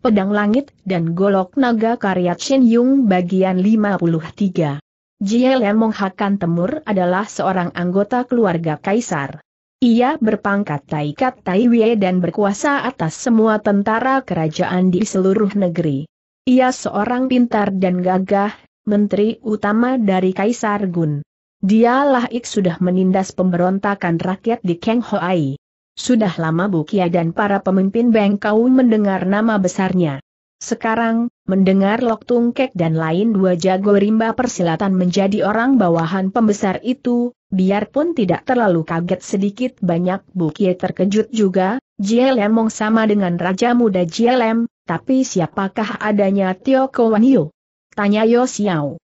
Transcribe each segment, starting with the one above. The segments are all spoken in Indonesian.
Pedang Langit dan Golok Naga karya Chin Yung bagian 53. Jielen Monghakan Temur adalah seorang anggota keluarga Kaisar. Ia berpangkat Taikat Taiwie dan berkuasa atas semua tentara kerajaan di seluruh negeri. Ia seorang pintar dan gagah, menteri utama dari Kaisar Gun. Dialah Ik sudah menindas pemberontakan rakyat di Keng Hoai. Sudah lama Bukia dan para pemimpin Bengkau mendengar nama besarnya. Sekarang, mendengar Lok Tungkek dan lain dua jago rimba persilatan menjadi orang bawahan pembesar itu, biarpun tidak terlalu kaget sedikit banyak Bukia terkejut juga, Jielem sama dengan Raja Muda Jielem, tapi siapakah adanya Tio Kowan Yu? Tanya Yo Xiao.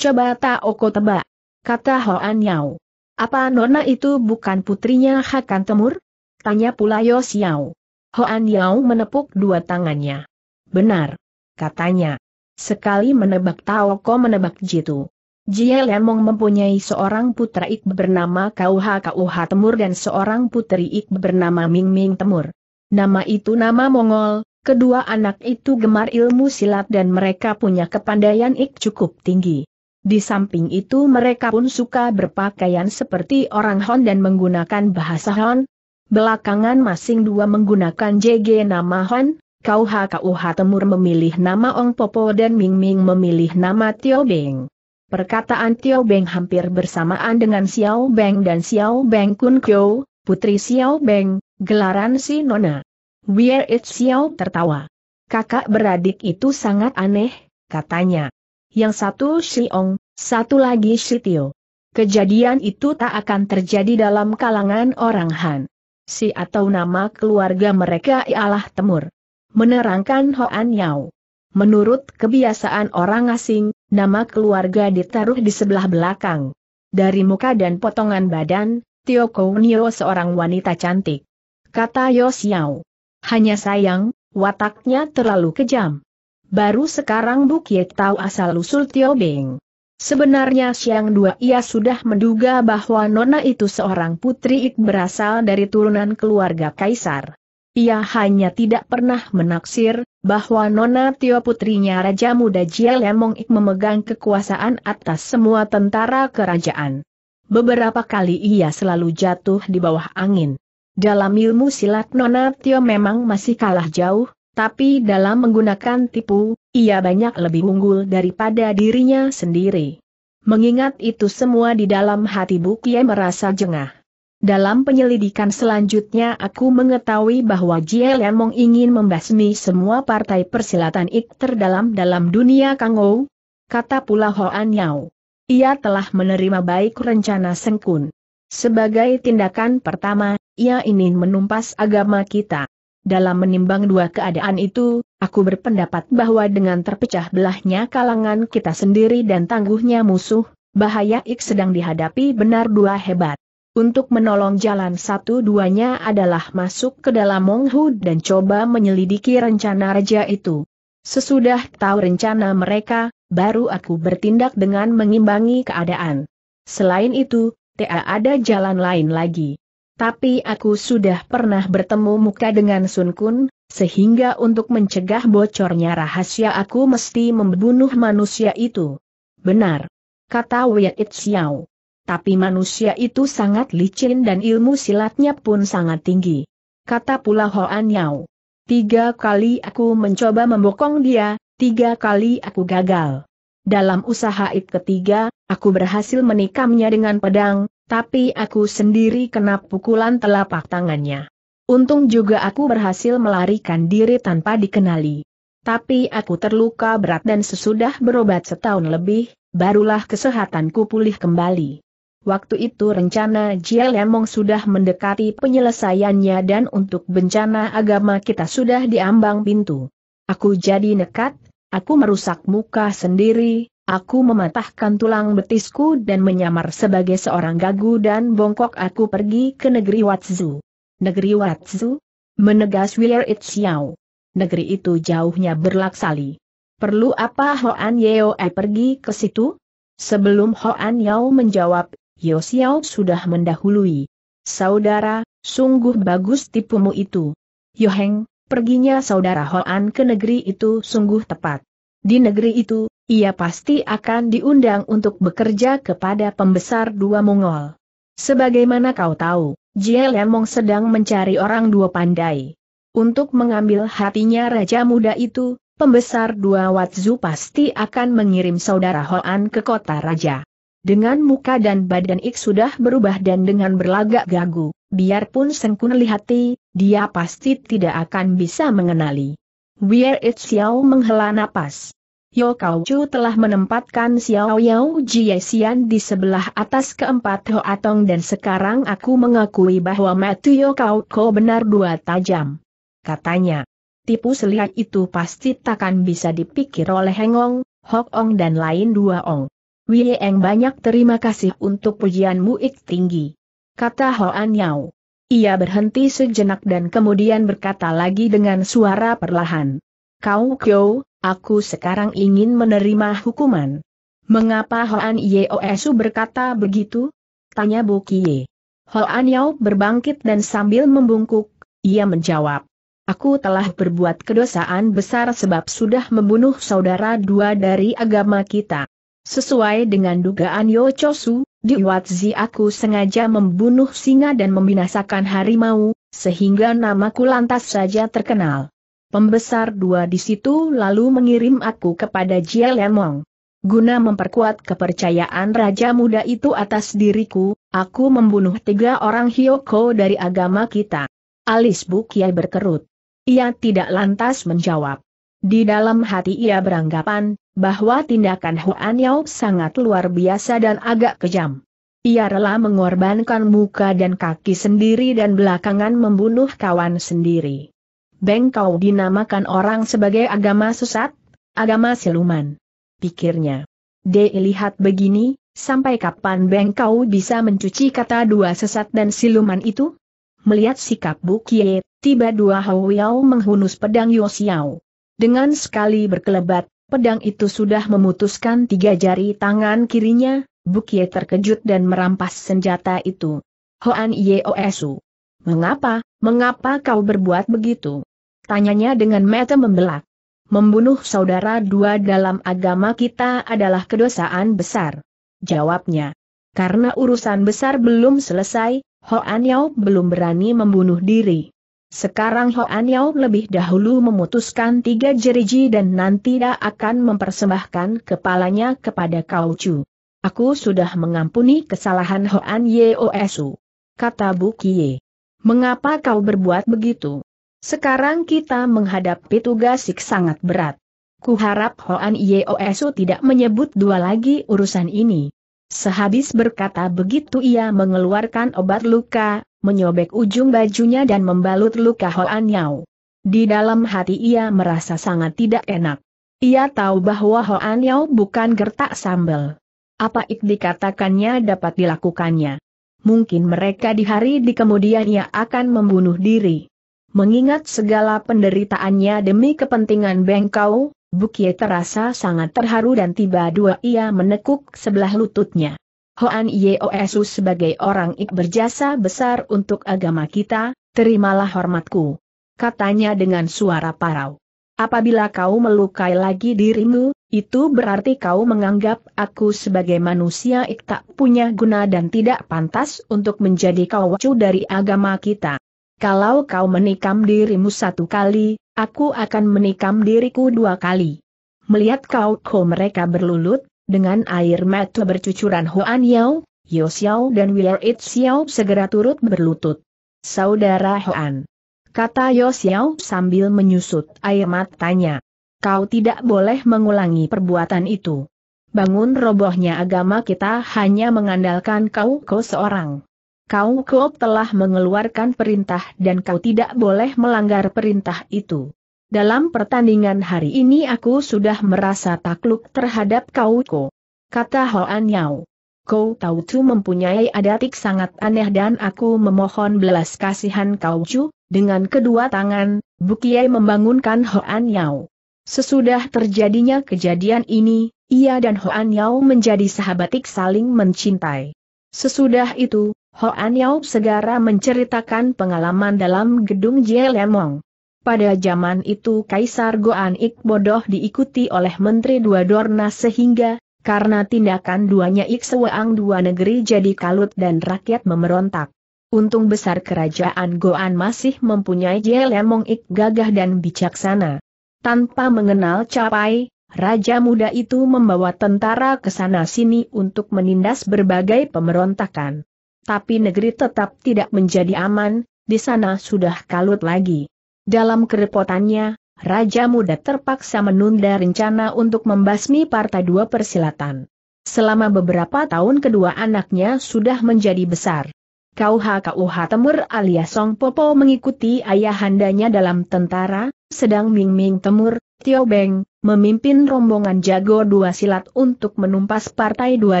Coba Taoko tebak. Kata Hoan Yao. Apa Nona itu bukan putrinya Hakan Temur? Tanya pula Yo Xiao. Hoan Yao menepuk dua tangannya. Benar. Katanya. Sekali menebak Tao Ko menebak Jitu. Jie Lemong mempunyai seorang putra Ik bernama Kauha Kauha Temur dan seorang putri Ik bernama Ming Ming Temur. Nama itu nama Mongol, kedua anak itu gemar ilmu silat dan mereka punya kepandaian Ik cukup tinggi. Di samping itu mereka pun suka berpakaian seperti orang Hon dan menggunakan bahasa Hon, Belakangan masing dua menggunakan JG nama Han, Kau HKUH Temur memilih nama Ong Popo dan Ming Ming memilih nama Tio Beng. Perkataan Tio Beng hampir bersamaan dengan Xiao Beng dan Xiao Beng Kun Kyo, putri Xiao Beng, gelaran si Nona. Where it Xiao tertawa. Kakak beradik itu sangat aneh, katanya. Yang satu si Ong, satu lagi si Tio. Kejadian itu tak akan terjadi dalam kalangan orang Han si atau nama keluarga mereka ialah Temur. Menerangkan Hoan Yao. Menurut kebiasaan orang asing, nama keluarga ditaruh di sebelah belakang. Dari muka dan potongan badan, Tio Kounio seorang wanita cantik. Kata Yos Yao. Hanya sayang, wataknya terlalu kejam. Baru sekarang Bukit tahu asal-usul Tio Beng. Sebenarnya siang dua ia sudah menduga bahwa Nona itu seorang putri Ik berasal dari turunan keluarga Kaisar. Ia hanya tidak pernah menaksir, bahwa Nona Tio putrinya Raja Muda Jielemong Ik memegang kekuasaan atas semua tentara kerajaan. Beberapa kali ia selalu jatuh di bawah angin. Dalam ilmu silat Nona Tio memang masih kalah jauh, tapi dalam menggunakan tipu, ia banyak lebih unggul daripada dirinya sendiri. Mengingat itu semua di dalam hati Bukie merasa jengah. Dalam penyelidikan selanjutnya aku mengetahui bahwa Jie yang ingin membasmi semua partai persilatan ik terdalam dalam dunia Kangou, kata pula Hoan Yao. Ia telah menerima baik rencana Sengkun. Sebagai tindakan pertama, ia ingin menumpas agama kita. Dalam menimbang dua keadaan itu, aku berpendapat bahwa dengan terpecah belahnya kalangan kita sendiri dan tangguhnya musuh, bahaya ik sedang dihadapi benar dua hebat. Untuk menolong jalan satu-duanya adalah masuk ke dalam Monghu dan coba menyelidiki rencana raja itu. Sesudah tahu rencana mereka, baru aku bertindak dengan mengimbangi keadaan. Selain itu, tak ada jalan lain lagi. Tapi aku sudah pernah bertemu muka dengan Sun Kun, sehingga untuk mencegah bocornya rahasia aku mesti membunuh manusia itu. Benar. Kata Wei It Xiao. Tapi manusia itu sangat licin dan ilmu silatnya pun sangat tinggi. Kata pula Hoan Yao. Tiga kali aku mencoba membokong dia, tiga kali aku gagal. Dalam usaha it ketiga, aku berhasil menikamnya dengan pedang, tapi aku sendiri kena pukulan telapak tangannya. Untung juga aku berhasil melarikan diri tanpa dikenali. Tapi aku terluka berat dan sesudah berobat setahun lebih, barulah kesehatanku pulih kembali. Waktu itu rencana Jialemong sudah mendekati penyelesaiannya dan untuk bencana agama kita sudah diambang pintu. Aku jadi nekat, aku merusak muka sendiri, Aku mematahkan tulang betisku dan menyamar sebagai seorang gagu dan bongkok aku pergi ke negeri Watsu. Negeri Watsu? Menegas Weir Xiao. Negeri itu jauhnya berlaksali. Perlu apa Hoan Yeo I pergi ke situ? Sebelum Hoan Yao menjawab, Yo Xiao sudah mendahului. Saudara, sungguh bagus tipumu itu. Yoheng, perginya saudara Hoan ke negeri itu sungguh tepat. Di negeri itu, ia pasti akan diundang untuk bekerja kepada pembesar dua Mongol. Sebagaimana kau tahu, Jie Lemong sedang mencari orang dua pandai. Untuk mengambil hatinya raja muda itu, pembesar dua Watzu pasti akan mengirim saudara Hoan ke kota raja. Dengan muka dan badan Ik sudah berubah dan dengan berlagak gagu, biarpun Sengkun lihati, dia pasti tidak akan bisa mengenali. Weir It Xiao menghela napas. Yo Kau Chu telah menempatkan Xiao Yao Jie Xian di sebelah atas keempat Ho Atong dan sekarang aku mengakui bahwa Matu Yo Kau Ko benar dua tajam. Katanya, tipu selihat itu pasti takkan bisa dipikir oleh Hengong, Hok Ong dan lain dua Ong. Wie Eng banyak terima kasih untuk pujianmu ik tinggi. Kata Hoan Yao. Ia berhenti sejenak dan kemudian berkata lagi dengan suara perlahan. Kau Kyo, Aku sekarang ingin menerima hukuman. Mengapa Hoan Yeosu berkata begitu? Tanya Bu Kie. Hoan Yao berbangkit dan sambil membungkuk, ia menjawab. Aku telah berbuat kedosaan besar sebab sudah membunuh saudara dua dari agama kita. Sesuai dengan dugaan Yo Chosu, di Watzi aku sengaja membunuh singa dan membinasakan harimau, sehingga namaku lantas saja terkenal pembesar dua di situ lalu mengirim aku kepada Jia Lemong. Guna memperkuat kepercayaan Raja Muda itu atas diriku, aku membunuh tiga orang Hyoko dari agama kita. Alis Bukia berkerut. Ia tidak lantas menjawab. Di dalam hati ia beranggapan, bahwa tindakan Huan Yao sangat luar biasa dan agak kejam. Ia rela mengorbankan muka dan kaki sendiri dan belakangan membunuh kawan sendiri. Bengkau dinamakan orang sebagai agama sesat, agama siluman. Pikirnya. Dei lihat begini, sampai kapan Bengkau bisa mencuci kata dua sesat dan siluman itu? Melihat sikap Bu Kie, tiba dua Hao yau menghunus pedang Yosiao. yau. Dengan sekali berkelebat, pedang itu sudah memutuskan tiga jari tangan kirinya, Bu terkejut dan merampas senjata itu. Hoan esu. Mengapa, mengapa kau berbuat begitu? Tanyanya dengan mata membelak. Membunuh saudara dua dalam agama kita adalah kedosaan besar. Jawabnya. Karena urusan besar belum selesai, Hoan Yau belum berani membunuh diri. Sekarang Hoan Yau lebih dahulu memutuskan tiga jeriji dan nanti dia akan mempersembahkan kepalanya kepada Kau Chu. Aku sudah mengampuni kesalahan Hoan Yeosu. Kata Bu Kie. Mengapa kau berbuat begitu? Sekarang kita menghadapi tugas yang sangat berat. Kuharap Hoan Yeosu tidak menyebut dua lagi urusan ini. Sehabis berkata begitu ia mengeluarkan obat luka, menyobek ujung bajunya dan membalut luka Hoan Yao. Di dalam hati ia merasa sangat tidak enak. Ia tahu bahwa Hoan Yao bukan gertak sambel. Apa ik dikatakannya dapat dilakukannya. Mungkin mereka di hari di kemudian ia akan membunuh diri mengingat segala penderitaannya demi kepentingan Bengkau, Bukie terasa sangat terharu dan tiba dua ia menekuk sebelah lututnya. Hoan Yeosu sebagai orang ik berjasa besar untuk agama kita, terimalah hormatku. Katanya dengan suara parau. Apabila kau melukai lagi dirimu, itu berarti kau menganggap aku sebagai manusia ik tak punya guna dan tidak pantas untuk menjadi kawacu dari agama kita kalau kau menikam dirimu satu kali, aku akan menikam diriku dua kali. Melihat kau kau mereka berlulut, dengan air mata bercucuran Hoan Yao, Yo Xiao dan Willer It Xiao segera turut berlutut. Saudara Hoan. Kata Yo Xiao sambil menyusut air matanya. Kau tidak boleh mengulangi perbuatan itu. Bangun robohnya agama kita hanya mengandalkan kau kau seorang kau Koop telah mengeluarkan perintah dan kau tidak boleh melanggar perintah itu. Dalam pertandingan hari ini aku sudah merasa takluk terhadap kau Ko. Kata Hoan Yao. Kau Tau Chu mempunyai adatik sangat aneh dan aku memohon belas kasihan Kau Chu, dengan kedua tangan, Bukiai membangunkan Hoan Yao. Sesudah terjadinya kejadian ini, ia dan Hoan Yao menjadi sahabatik saling mencintai. Sesudah itu, Hoan Yau segera menceritakan pengalaman dalam gedung Lemong. Pada zaman itu Kaisar Goan Ik bodoh diikuti oleh Menteri Dua Dorna sehingga, karena tindakan duanya Ik Seweang dua negeri jadi kalut dan rakyat memerontak. Untung besar kerajaan Goan masih mempunyai Lemong Ik gagah dan bijaksana. Tanpa mengenal capai, Raja muda itu membawa tentara ke sana-sini untuk menindas berbagai pemberontakan tapi negeri tetap tidak menjadi aman, di sana sudah kalut lagi. Dalam kerepotannya, Raja Muda terpaksa menunda rencana untuk membasmi Partai Dua Persilatan. Selama beberapa tahun kedua anaknya sudah menjadi besar. KUH-KUH Temur alias Song Popo mengikuti ayahandanya dalam tentara, sedang Ming Ming Temur, Tio Beng, memimpin rombongan jago dua silat untuk menumpas partai dua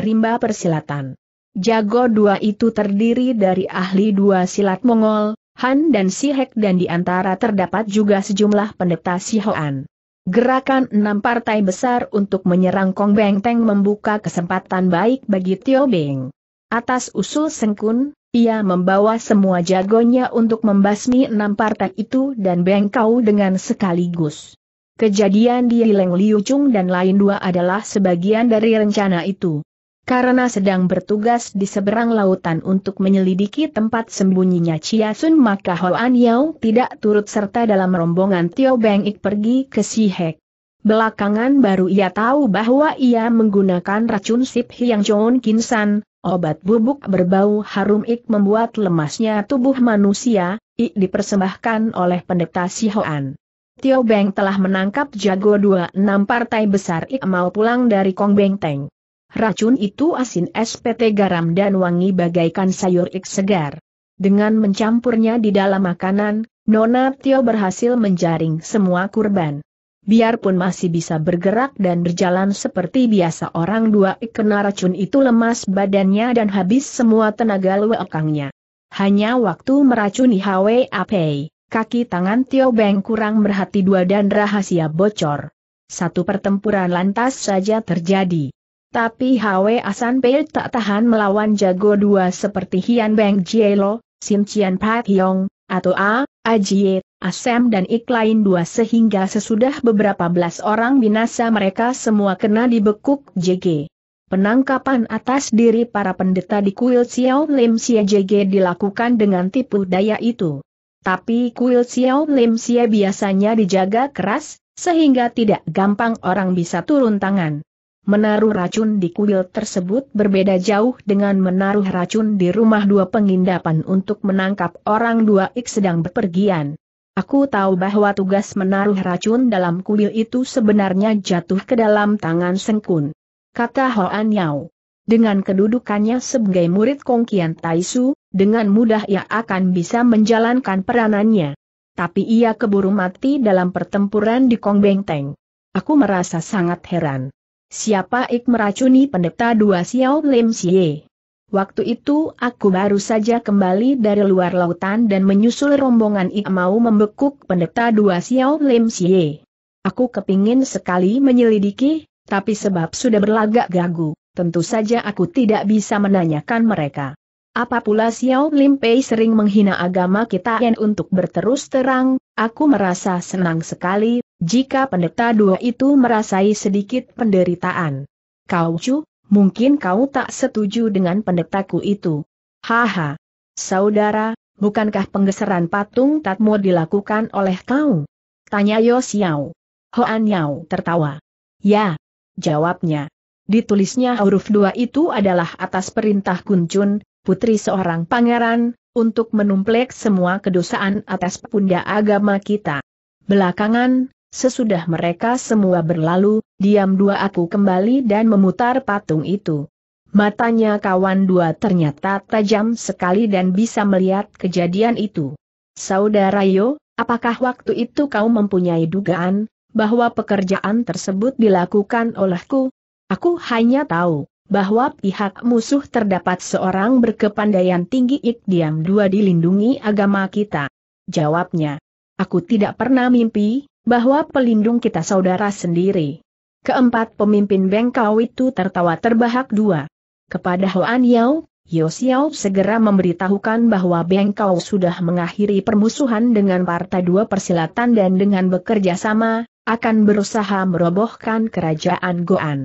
rimba persilatan. Jago dua itu terdiri dari ahli dua silat Mongol, Han dan Sihek dan di antara terdapat juga sejumlah pendeta Sihoan. Gerakan enam partai besar untuk menyerang Kong Bengteng membuka kesempatan baik bagi Tio Beng. Atas usul Sengkun, ia membawa semua jagonya untuk membasmi enam partai itu dan bengkau dengan sekaligus. Kejadian di Leng Liu Chung dan lain dua adalah sebagian dari rencana itu karena sedang bertugas di seberang lautan untuk menyelidiki tempat sembunyinya Chia Sun maka Hoan Yao tidak turut serta dalam rombongan Tio Beng Ik pergi ke Sihek. Belakangan baru ia tahu bahwa ia menggunakan racun Sip yang John Kinsan, obat bubuk berbau harum Ik membuat lemasnya tubuh manusia, Ik dipersembahkan oleh pendeta Sihoan. Tio Beng telah menangkap jago dua enam partai besar Ik mau pulang dari Kong Beng Teng. Racun itu asin SPT garam dan wangi bagaikan sayur ik segar. Dengan mencampurnya di dalam makanan, Nona Tio berhasil menjaring semua kurban. Biarpun masih bisa bergerak dan berjalan seperti biasa orang dua ik kena racun itu lemas badannya dan habis semua tenaga luekangnya. Hanya waktu meracuni Apei, kaki tangan Tio Beng kurang berhati dua dan rahasia bocor. Satu pertempuran lantas saja terjadi. Tapi Hwe Asan Pei tak tahan melawan jago dua seperti Hian Beng Jielo, Sim Chian Pat Yong, atau A, Ajie, Asem dan Ik lain dua sehingga sesudah beberapa belas orang binasa mereka semua kena dibekuk JG. Penangkapan atas diri para pendeta di kuil Xiao Lim Xie JG dilakukan dengan tipu daya itu. Tapi kuil Xiao Lim Xie biasanya dijaga keras, sehingga tidak gampang orang bisa turun tangan. Menaruh racun di kuil tersebut berbeda jauh dengan menaruh racun di rumah dua pengindapan untuk menangkap orang dua ik sedang berpergian. Aku tahu bahwa tugas menaruh racun dalam kuil itu sebenarnya jatuh ke dalam tangan Sengkun. Kata Hoan Yao. Dengan kedudukannya sebagai murid Kong Kongkian Taisu, dengan mudah ia akan bisa menjalankan peranannya tapi ia keburu mati dalam pertempuran di Kong Beng Teng. Aku merasa sangat heran. Siapa ik meracuni pendeta dua Xiao Lim Xie? Waktu itu aku baru saja kembali dari luar lautan dan menyusul rombongan ik mau membekuk pendeta dua Xiao Lim Xie. Aku kepingin sekali menyelidiki, tapi sebab sudah berlagak gagu, tentu saja aku tidak bisa menanyakan mereka. Apa pula Xiao Lim Pei sering menghina agama kita yang untuk berterus terang, aku merasa senang sekali jika pendeta dua itu merasai sedikit penderitaan. Kau cu, mungkin kau tak setuju dengan pendetaku itu. Haha. Saudara, bukankah penggeseran patung tatmo dilakukan oleh kau? Tanya Yos Yau. Hoan Yao tertawa. Ya. Jawabnya. Ditulisnya huruf dua itu adalah atas perintah Kuncun, putri seorang pangeran, untuk menumplek semua kedosaan atas punda agama kita. Belakangan, Sesudah mereka semua berlalu, diam dua aku kembali dan memutar patung itu. Matanya kawan dua ternyata tajam sekali dan bisa melihat kejadian itu. Saudara Yo, apakah waktu itu kau mempunyai dugaan, bahwa pekerjaan tersebut dilakukan olehku? Aku hanya tahu, bahwa pihak musuh terdapat seorang berkepandaian tinggi ik diam dua dilindungi agama kita. Jawabnya, aku tidak pernah mimpi, bahwa pelindung kita saudara sendiri. Keempat pemimpin bengkau itu tertawa terbahak dua. Kepada Hoan Yao, Yo Xiao segera memberitahukan bahwa Bengkau sudah mengakhiri permusuhan dengan Partai Dua Persilatan dan dengan bekerja sama, akan berusaha merobohkan kerajaan Goan.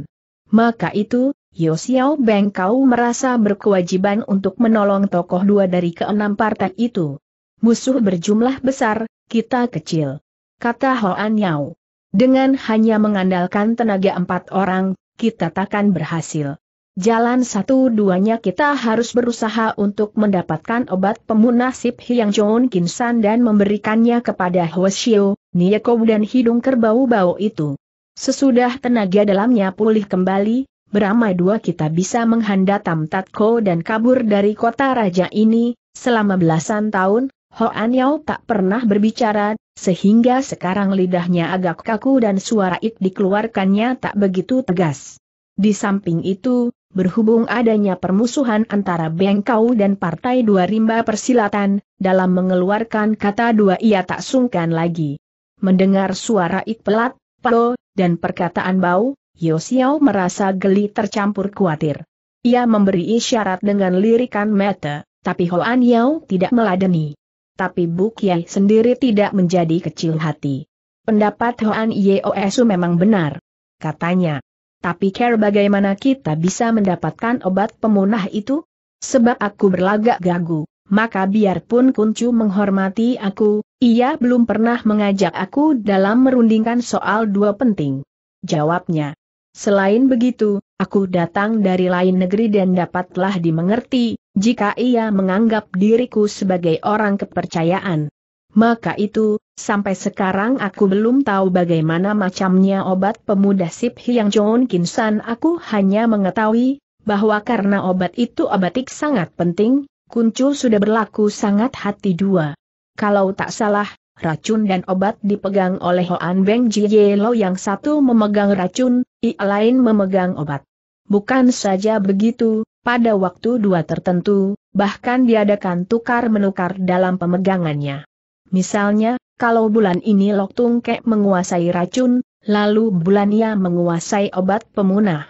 Maka itu, Yo Xiao Bengkau merasa berkewajiban untuk menolong tokoh dua dari keenam partai itu. Musuh berjumlah besar, kita kecil kata Hoan Yao. Dengan hanya mengandalkan tenaga empat orang, kita takkan berhasil. Jalan satu-duanya kita harus berusaha untuk mendapatkan obat pemunasib Hiang John Kinsan dan memberikannya kepada Hoshio, Nieko dan hidung kerbau-bau itu. Sesudah tenaga dalamnya pulih kembali, beramai dua kita bisa menghanda Tatko dan kabur dari kota raja ini, selama belasan tahun, Ho An Yao tak pernah berbicara, sehingga sekarang lidahnya agak kaku dan suara it dikeluarkannya tak begitu tegas. Di samping itu, berhubung adanya permusuhan antara Kau dan Partai Dua Rimba Persilatan, dalam mengeluarkan kata dua ia tak sungkan lagi. Mendengar suara it pelat, palo, dan perkataan bau, Xiao merasa geli tercampur khawatir. Ia memberi isyarat dengan lirikan mata, tapi Ho An Yao tidak meladeni. Tapi Bu Kiai sendiri tidak menjadi kecil hati. Pendapat Hoan Yeosu memang benar. Katanya. Tapi care bagaimana kita bisa mendapatkan obat pemunah itu? Sebab aku berlagak gagu, maka biarpun Kuncu menghormati aku, ia belum pernah mengajak aku dalam merundingkan soal dua penting. Jawabnya. Selain begitu, Aku datang dari lain negeri dan dapatlah dimengerti, jika ia menganggap diriku sebagai orang kepercayaan. Maka itu, sampai sekarang aku belum tahu bagaimana macamnya obat pemuda Sip Hyang John Kinsan aku hanya mengetahui, bahwa karena obat itu obatik sangat penting, Kuncul sudah berlaku sangat hati dua. Kalau tak salah, racun dan obat dipegang oleh Hoan Beng Jie Lo yang satu memegang racun, i lain memegang obat. Bukan saja begitu, pada waktu dua tertentu, bahkan diadakan tukar-menukar dalam pemegangannya. Misalnya, kalau bulan ini Lok Tung menguasai racun, lalu bulan ia menguasai obat pemunah.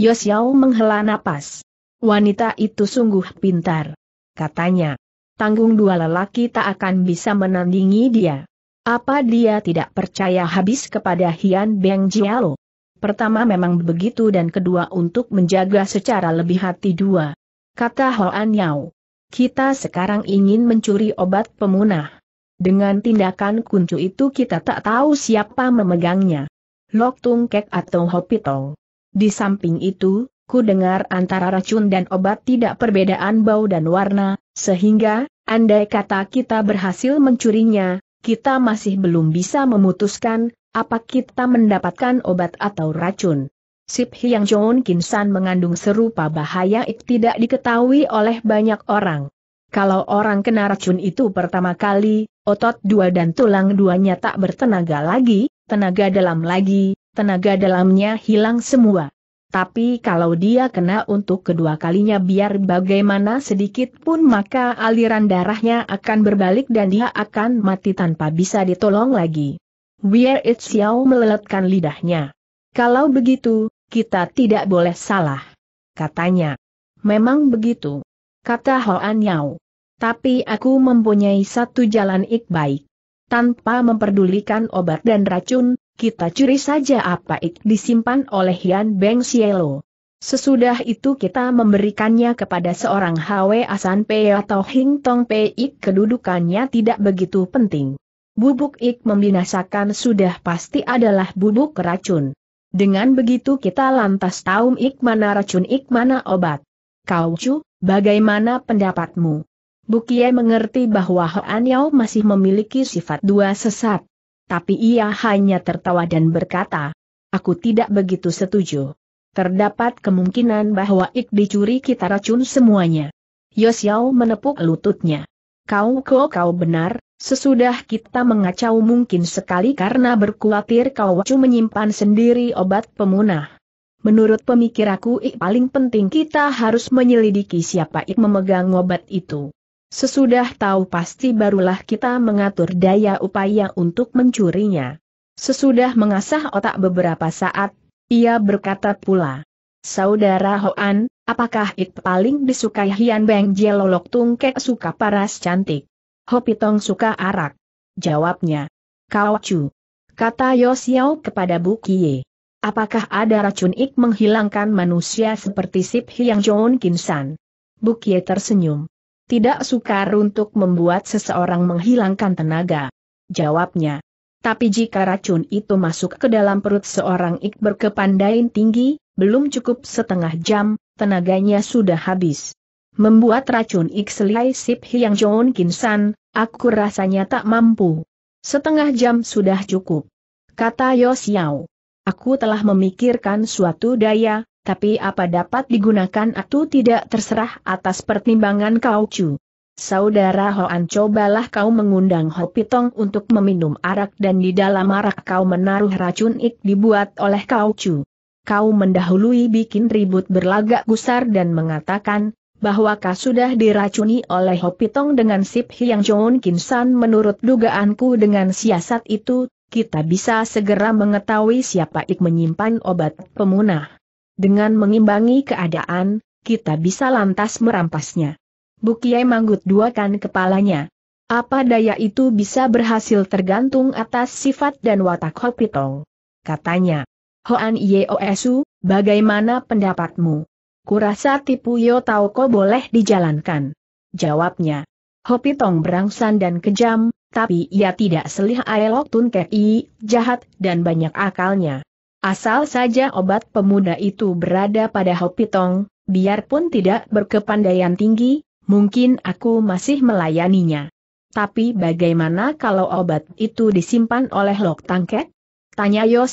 Yosiao menghela napas. Wanita itu sungguh pintar. Katanya, tanggung dua lelaki tak akan bisa menandingi dia. Apa dia tidak percaya habis kepada Hian Beng Jialo? Pertama memang begitu dan kedua untuk menjaga secara lebih hati dua. Kata Hoan Yao. Kita sekarang ingin mencuri obat pemunah. Dengan tindakan kuncu itu kita tak tahu siapa memegangnya. Lok Tung Kek atau Hopitong. Di samping itu, ku dengar antara racun dan obat tidak perbedaan bau dan warna, sehingga, andai kata kita berhasil mencurinya, kita masih belum bisa memutuskan, apa kita mendapatkan obat atau racun? Sip Hyang Joon Kinsan mengandung serupa bahaya ik tidak diketahui oleh banyak orang. Kalau orang kena racun itu pertama kali, otot dua dan tulang duanya tak bertenaga lagi, tenaga dalam lagi, tenaga dalamnya hilang semua. Tapi kalau dia kena untuk kedua kalinya biar bagaimana sedikit pun maka aliran darahnya akan berbalik dan dia akan mati tanpa bisa ditolong lagi. Wier Itziao meleletkan lidahnya. Kalau begitu, kita tidak boleh salah. Katanya. Memang begitu. Kata Hoan Yao. Tapi aku mempunyai satu jalan ik baik. Tanpa memperdulikan obat dan racun, kita curi saja apa ik disimpan oleh Yan Beng Sielo. Sesudah itu kita memberikannya kepada seorang Hwe Asan Pei atau Hing Tong Pei kedudukannya tidak begitu penting bubuk ik membinasakan sudah pasti adalah bubuk racun. Dengan begitu kita lantas tahu ik mana racun ik mana obat. Kau cu, bagaimana pendapatmu? Bukie mengerti bahwa Hoan Yao masih memiliki sifat dua sesat. Tapi ia hanya tertawa dan berkata, aku tidak begitu setuju. Terdapat kemungkinan bahwa ik dicuri kita racun semuanya. Yosiao menepuk lututnya. Kau kau kau benar, Sesudah kita mengacau mungkin sekali karena berkuatir kau wacu menyimpan sendiri obat pemunah. Menurut pemikiraku ik paling penting kita harus menyelidiki siapa ik memegang obat itu. Sesudah tahu pasti barulah kita mengatur daya upaya untuk mencurinya. Sesudah mengasah otak beberapa saat, ia berkata pula. Saudara Hoan, apakah ik paling disukai Hian Beng Jelolok Tungkek suka paras cantik? Hopitong suka arak. Jawabnya. Kau cu. Kata Yosiao kepada Bu Kie. Apakah ada racun ik menghilangkan manusia seperti Sip Hyang Joon Kinsan? Kie tersenyum. Tidak sukar untuk membuat seseorang menghilangkan tenaga. Jawabnya. Tapi jika racun itu masuk ke dalam perut seorang ik berkepandaian tinggi, belum cukup setengah jam, tenaganya sudah habis membuat racun Ixlai Sip Hyang Joon Kinsan, aku rasanya tak mampu. Setengah jam sudah cukup. Kata Yos Yao. Aku telah memikirkan suatu daya, tapi apa dapat digunakan atau tidak terserah atas pertimbangan kau cu. Saudara Hoan cobalah kau mengundang Ho Pitong untuk meminum arak dan di dalam arak kau menaruh racun ik dibuat oleh kau cu. Kau mendahului bikin ribut berlagak gusar dan mengatakan, bahwa kau sudah diracuni oleh Hopitong dengan Sip Hyang Joon kinsan, menurut dugaanku dengan siasat itu, kita bisa segera mengetahui siapa ik menyimpan obat pemunah. Dengan mengimbangi keadaan, kita bisa lantas merampasnya. Bukiai manggut duakan kepalanya. Apa daya itu bisa berhasil tergantung atas sifat dan watak Hopitong. Katanya, Hoan Yeosu, bagaimana pendapatmu? Kurasa tipu Yo Tauko boleh dijalankan. Jawabnya. Hopitong berangsan dan kejam, tapi ia tidak selih Aelok Tun Kei, jahat dan banyak akalnya. Asal saja obat pemuda itu berada pada Hopitong, biarpun tidak berkepandaian tinggi, mungkin aku masih melayaninya. Tapi bagaimana kalau obat itu disimpan oleh Lok Tangket? Tanya Yo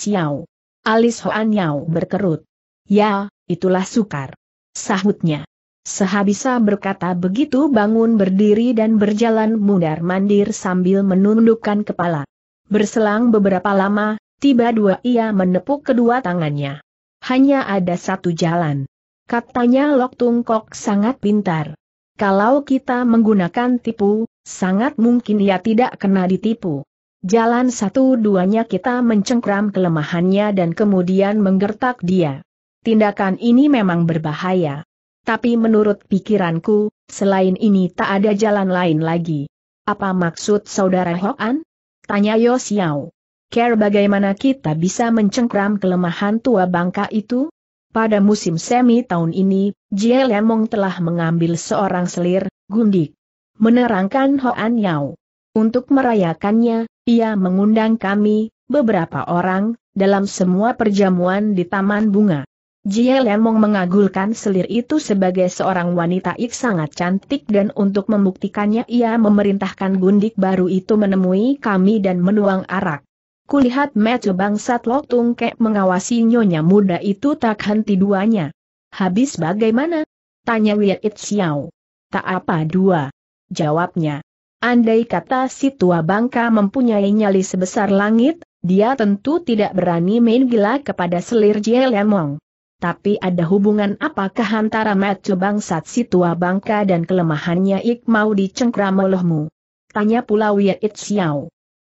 Alis Hoan Yao berkerut. Ya, itulah sukar. Sahutnya. Sehabisa berkata begitu bangun berdiri dan berjalan mundar-mandir sambil menundukkan kepala. Berselang beberapa lama, tiba dua ia menepuk kedua tangannya. Hanya ada satu jalan. Katanya Lok Tungkok sangat pintar. Kalau kita menggunakan tipu, sangat mungkin ia tidak kena ditipu. Jalan satu duanya kita mencengkram kelemahannya dan kemudian menggertak dia tindakan ini memang berbahaya. Tapi menurut pikiranku, selain ini tak ada jalan lain lagi. Apa maksud saudara Hoan? Tanya Yosiao. Care bagaimana kita bisa mencengkram kelemahan tua bangka itu? Pada musim semi tahun ini, Jie Lemong telah mengambil seorang selir, gundik. Menerangkan Hoan Yao. Untuk merayakannya, ia mengundang kami, beberapa orang, dalam semua perjamuan di Taman Bunga. Jie Lemong mengagulkan selir itu sebagai seorang wanita ik sangat cantik dan untuk membuktikannya ia memerintahkan gundik baru itu menemui kami dan menuang arak. Kulihat Matthew Bangsat Lok Tungke mengawasi nyonya muda itu tak henti duanya. Habis bagaimana? Tanya Wei It Xiao. Tak apa dua. Jawabnya. Andai kata si tua bangka mempunyai nyali sebesar langit, dia tentu tidak berani main gila kepada selir Jie Lemong tapi ada hubungan apakah antara Matthew bangsat si tua bangka dan kelemahannya Ik mau dicengkram olehmu? Tanya pula Wia It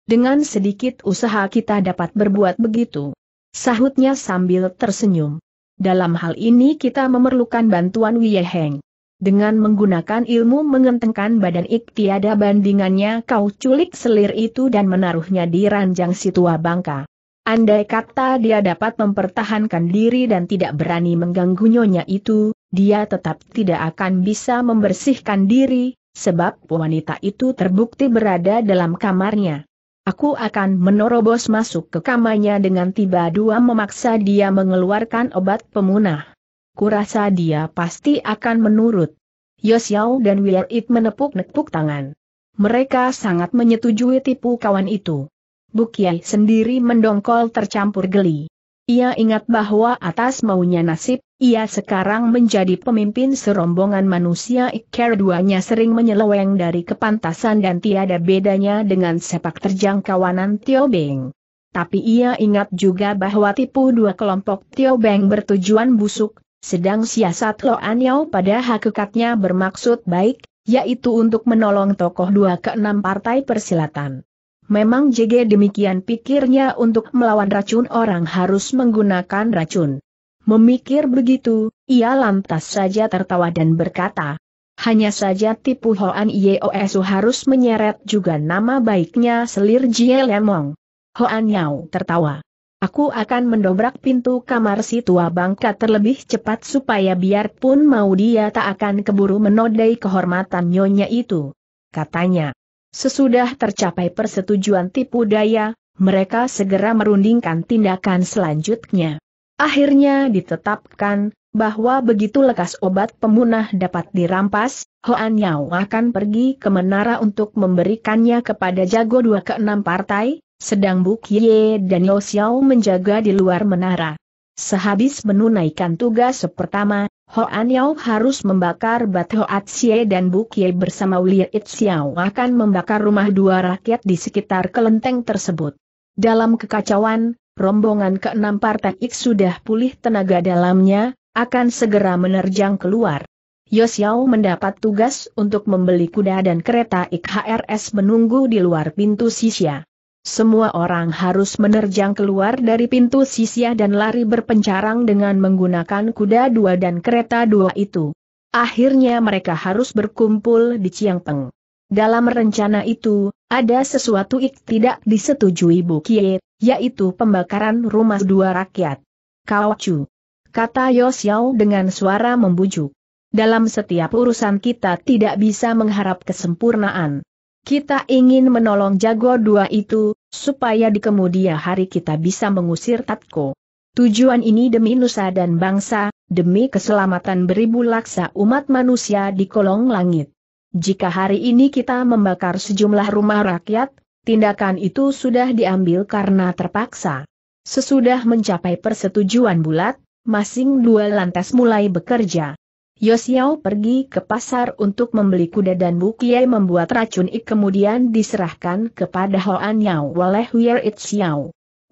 Dengan sedikit usaha kita dapat berbuat begitu. Sahutnya sambil tersenyum. Dalam hal ini kita memerlukan bantuan Wia Heng. Dengan menggunakan ilmu mengentengkan badan Ik tiada bandingannya kau culik selir itu dan menaruhnya di ranjang situa bangka. Andai kata dia dapat mempertahankan diri dan tidak berani mengganggu nyonya itu, dia tetap tidak akan bisa membersihkan diri, sebab wanita itu terbukti berada dalam kamarnya. Aku akan menerobos masuk ke kamarnya dengan tiba dua memaksa dia mengeluarkan obat pemunah. Kurasa dia pasti akan menurut. Yosiao dan Wierit menepuk-nepuk tangan. Mereka sangat menyetujui tipu kawan itu. Bukiai sendiri mendongkol tercampur geli. Ia ingat bahwa atas maunya nasib, ia sekarang menjadi pemimpin serombongan manusia Iker duanya sering menyeleweng dari kepantasan dan tiada bedanya dengan sepak terjang kawanan Tio Beng. Tapi ia ingat juga bahwa tipu dua kelompok Tio Beng bertujuan busuk, sedang siasat Lo Anyau pada hakikatnya bermaksud baik, yaitu untuk menolong tokoh dua keenam partai persilatan. Memang JG demikian pikirnya untuk melawan racun orang harus menggunakan racun. Memikir begitu, ia lantas saja tertawa dan berkata, hanya saja tipu Hoan Yeosu harus menyeret juga nama baiknya selir Jie Lemong. Hoan Yao tertawa. Aku akan mendobrak pintu kamar si tua bangka terlebih cepat supaya biarpun mau dia tak akan keburu menodai kehormatan nyonya itu. Katanya. Sesudah tercapai persetujuan tipu daya, mereka segera merundingkan tindakan selanjutnya. Akhirnya ditetapkan bahwa begitu lekas obat pemunah dapat dirampas, Hoan Yao akan pergi ke menara untuk memberikannya kepada jago dua keenam partai, sedang Buk Ye dan Lo Xiao menjaga di luar menara. Sehabis menunaikan tugas pertama, Hoan Yau harus membakar Bat Hoat Xie dan Bu Kie bersama William It Xiao akan membakar rumah dua rakyat di sekitar kelenteng tersebut. Dalam kekacauan, rombongan keenam partai X sudah pulih tenaga dalamnya, akan segera menerjang keluar. Yau mendapat tugas untuk membeli kuda dan kereta IKHRS menunggu di luar pintu Sisya. Semua orang harus menerjang keluar dari pintu sisia dan lari berpencarang dengan menggunakan kuda dua dan kereta dua itu. Akhirnya mereka harus berkumpul di Ciangpeng. Dalam rencana itu, ada sesuatu yang tidak disetujui Bu Kie, yaitu pembakaran rumah dua rakyat. Kau cu. Kata Yosiao dengan suara membujuk. Dalam setiap urusan kita tidak bisa mengharap kesempurnaan. Kita ingin menolong jago dua itu, supaya di kemudian hari kita bisa mengusir Tatko. Tujuan ini demi nusa dan bangsa, demi keselamatan beribu laksa umat manusia di kolong langit. Jika hari ini kita membakar sejumlah rumah rakyat, tindakan itu sudah diambil karena terpaksa. Sesudah mencapai persetujuan bulat, masing dua lantas mulai bekerja. Yosiao pergi ke pasar untuk membeli kuda dan Bukiye membuat racun ik kemudian diserahkan kepada Hoan Yao oleh It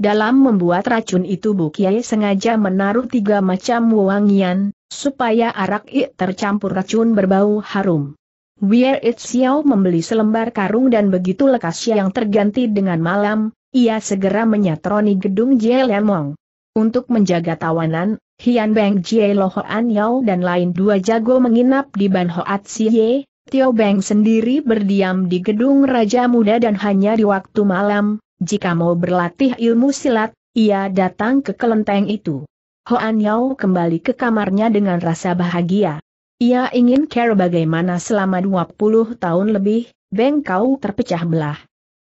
Dalam membuat racun itu Bukiye sengaja menaruh tiga macam wangian, supaya arak ik tercampur racun berbau harum. Weir It membeli selembar karung dan begitu lekas yang terganti dengan malam, ia segera menyatroni gedung Jie Lemong. Untuk menjaga tawanan, Hian Beng Jie Lo Hoan Yao dan lain dua jago menginap di Ban Hoat Siye, Tio Beng sendiri berdiam di gedung Raja Muda dan hanya di waktu malam, jika mau berlatih ilmu silat, ia datang ke kelenteng itu. Hoan Yao kembali ke kamarnya dengan rasa bahagia. Ia ingin care bagaimana selama 20 tahun lebih, Beng Kau terpecah belah.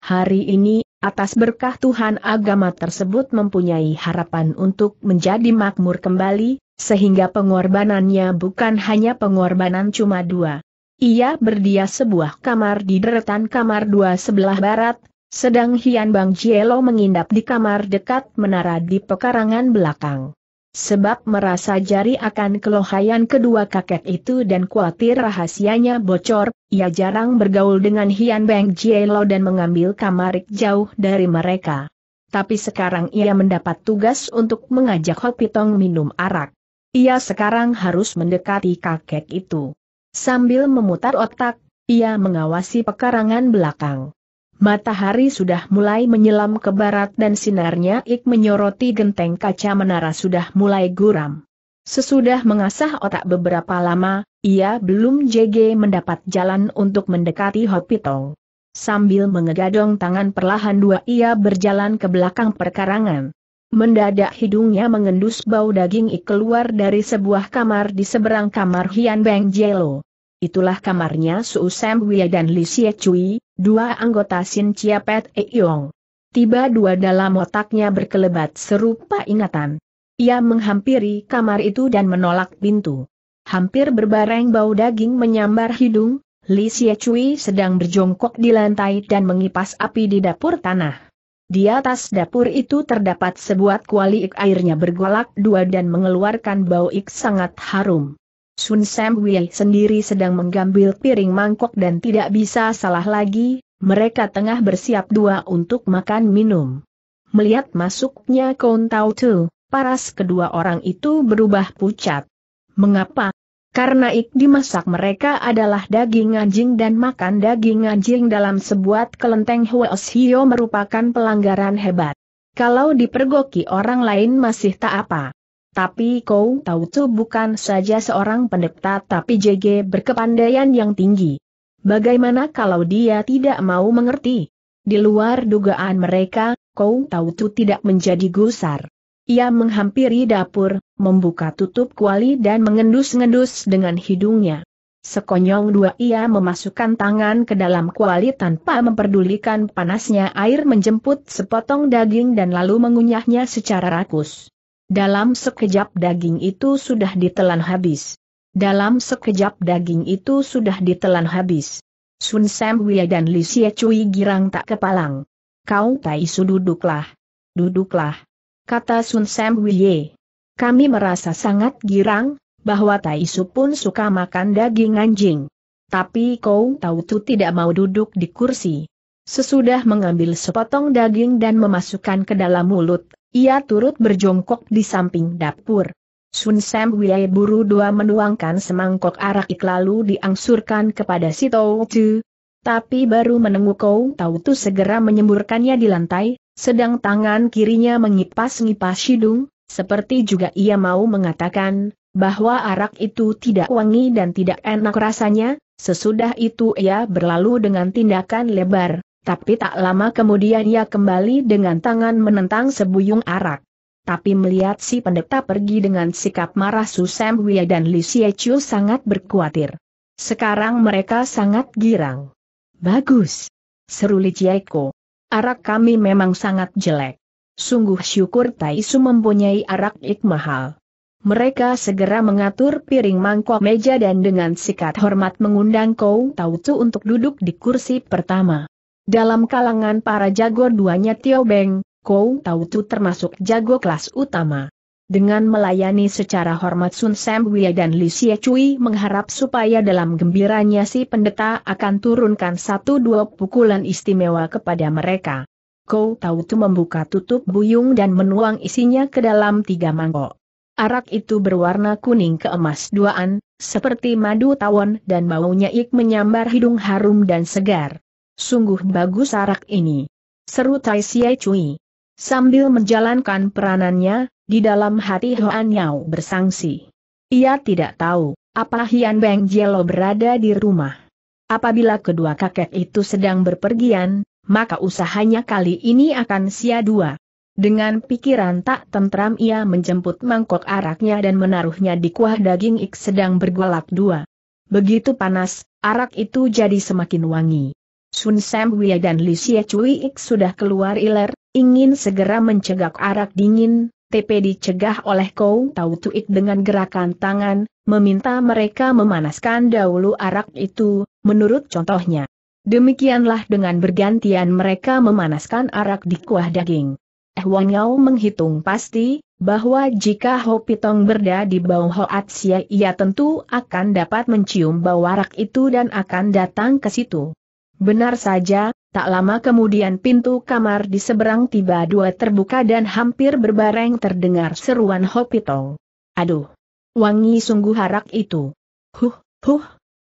Hari ini Atas berkah Tuhan agama tersebut mempunyai harapan untuk menjadi makmur kembali, sehingga pengorbanannya bukan hanya pengorbanan cuma dua. Ia berdia sebuah kamar di deretan kamar dua sebelah barat, sedang Hian Bang Jielo mengindap di kamar dekat menara di pekarangan belakang sebab merasa jari akan kelohayan kedua kakek itu dan khawatir rahasianya bocor, ia jarang bergaul dengan Hian Beng Jielo dan mengambil kamarik jauh dari mereka. Tapi sekarang ia mendapat tugas untuk mengajak Hopitong minum arak. Ia sekarang harus mendekati kakek itu. Sambil memutar otak, ia mengawasi pekarangan belakang. Matahari sudah mulai menyelam ke barat dan sinarnya ik menyoroti genteng kaca menara sudah mulai guram. Sesudah mengasah otak beberapa lama, ia belum JG mendapat jalan untuk mendekati hospital. Sambil mengegadong tangan perlahan dua ia berjalan ke belakang perkarangan. Mendadak hidungnya mengendus bau daging ik keluar dari sebuah kamar di seberang kamar Hian Beng Jelo. Itulah kamarnya Su Sam Wei dan Li Xie Cui, dua anggota Sin Chia Pet E Yong. Tiba dua dalam otaknya berkelebat serupa ingatan. Ia menghampiri kamar itu dan menolak pintu. Hampir berbareng bau daging menyambar hidung, Li Xie Cui sedang berjongkok di lantai dan mengipas api di dapur tanah. Di atas dapur itu terdapat sebuah kuali ik airnya bergolak dua dan mengeluarkan bau ik sangat harum. Sun Sam Wei sendiri sedang menggambil piring mangkok dan tidak bisa salah lagi, mereka tengah bersiap dua untuk makan minum. Melihat masuknya Kong Tao Tu, paras kedua orang itu berubah pucat. Mengapa? Karena ik dimasak mereka adalah daging anjing dan makan daging anjing dalam sebuah kelenteng Huos Hio merupakan pelanggaran hebat. Kalau dipergoki orang lain masih tak apa. Tapi kau tahu tuh bukan saja seorang pendekta tapi JG berkepandaian yang tinggi. Bagaimana kalau dia tidak mau mengerti? Di luar dugaan mereka, kau tahu tuh tidak menjadi gusar. Ia menghampiri dapur, membuka tutup kuali dan mengendus-ngendus dengan hidungnya. Sekonyong dua ia memasukkan tangan ke dalam kuali tanpa memperdulikan panasnya air menjemput sepotong daging dan lalu mengunyahnya secara rakus. Dalam sekejap daging itu sudah ditelan habis. Dalam sekejap daging itu sudah ditelan habis. Sun Sam Wia dan Li Xie Cui girang tak kepalang. Kau Tai Su duduklah. Duduklah. Kata Sun Sam Wia. Kami merasa sangat girang, bahwa Tai Su pun suka makan daging anjing. Tapi kau tahu tu tidak mau duduk di kursi. Sesudah mengambil sepotong daging dan memasukkan ke dalam mulut, ia turut berjongkok di samping dapur. Sun Sam Wei buru dua menuangkan semangkok arak lalu diangsurkan kepada si Tau Tzu. Tapi baru menengok Kou Tau Tu segera menyemburkannya di lantai, sedang tangan kirinya mengipas-ngipas hidung, seperti juga ia mau mengatakan, bahwa arak itu tidak wangi dan tidak enak rasanya, sesudah itu ia berlalu dengan tindakan lebar, tapi tak lama kemudian ia kembali dengan tangan menentang sebuyung arak. Tapi melihat si pendeta pergi dengan sikap marah Susem Wia dan Li Chu sangat berkuatir. Sekarang mereka sangat girang. Bagus. Seru Li Jieko. Arak kami memang sangat jelek. Sungguh syukur Taisu mempunyai arak ik mahal. Mereka segera mengatur piring mangkok meja dan dengan sikat hormat mengundang Kou Tautu untuk duduk di kursi pertama. Dalam kalangan para jago duanya Tio Beng, Kou Tau Tu termasuk jago kelas utama. Dengan melayani secara hormat Sun Sam Wia dan Li Xie Cui mengharap supaya dalam gembiranya si pendeta akan turunkan satu dua pukulan istimewa kepada mereka. Kou Tau Tu membuka tutup buyung dan menuang isinya ke dalam tiga mangkok. Arak itu berwarna kuning keemas duaan, seperti madu tawon dan baunya ik menyambar hidung harum dan segar. Sungguh bagus arak ini. Seru Tai Siai Cui. Sambil menjalankan peranannya, di dalam hati Hoan Yao bersangsi. Ia tidak tahu, apa Hian Beng Jelo berada di rumah. Apabila kedua kakek itu sedang berpergian, maka usahanya kali ini akan sia dua. Dengan pikiran tak tentram ia menjemput mangkok araknya dan menaruhnya di kuah daging ik sedang bergolak dua. Begitu panas, arak itu jadi semakin wangi. Sun Sam Wia dan Li Xie Cui Ik sudah keluar iler, ingin segera mencegak arak dingin, TP dicegah oleh Kou Tau Tuik dengan gerakan tangan, meminta mereka memanaskan dahulu arak itu, menurut contohnya. Demikianlah dengan bergantian mereka memanaskan arak di kuah daging. Eh Wang Yao menghitung pasti, bahwa jika Ho Pitong berda di bau Hoat Sia ia tentu akan dapat mencium bau arak itu dan akan datang ke situ. Benar saja, tak lama kemudian pintu kamar di seberang tiba dua terbuka dan hampir berbareng terdengar seruan Hopito. Aduh! Wangi sungguh harak itu. Huh, huh!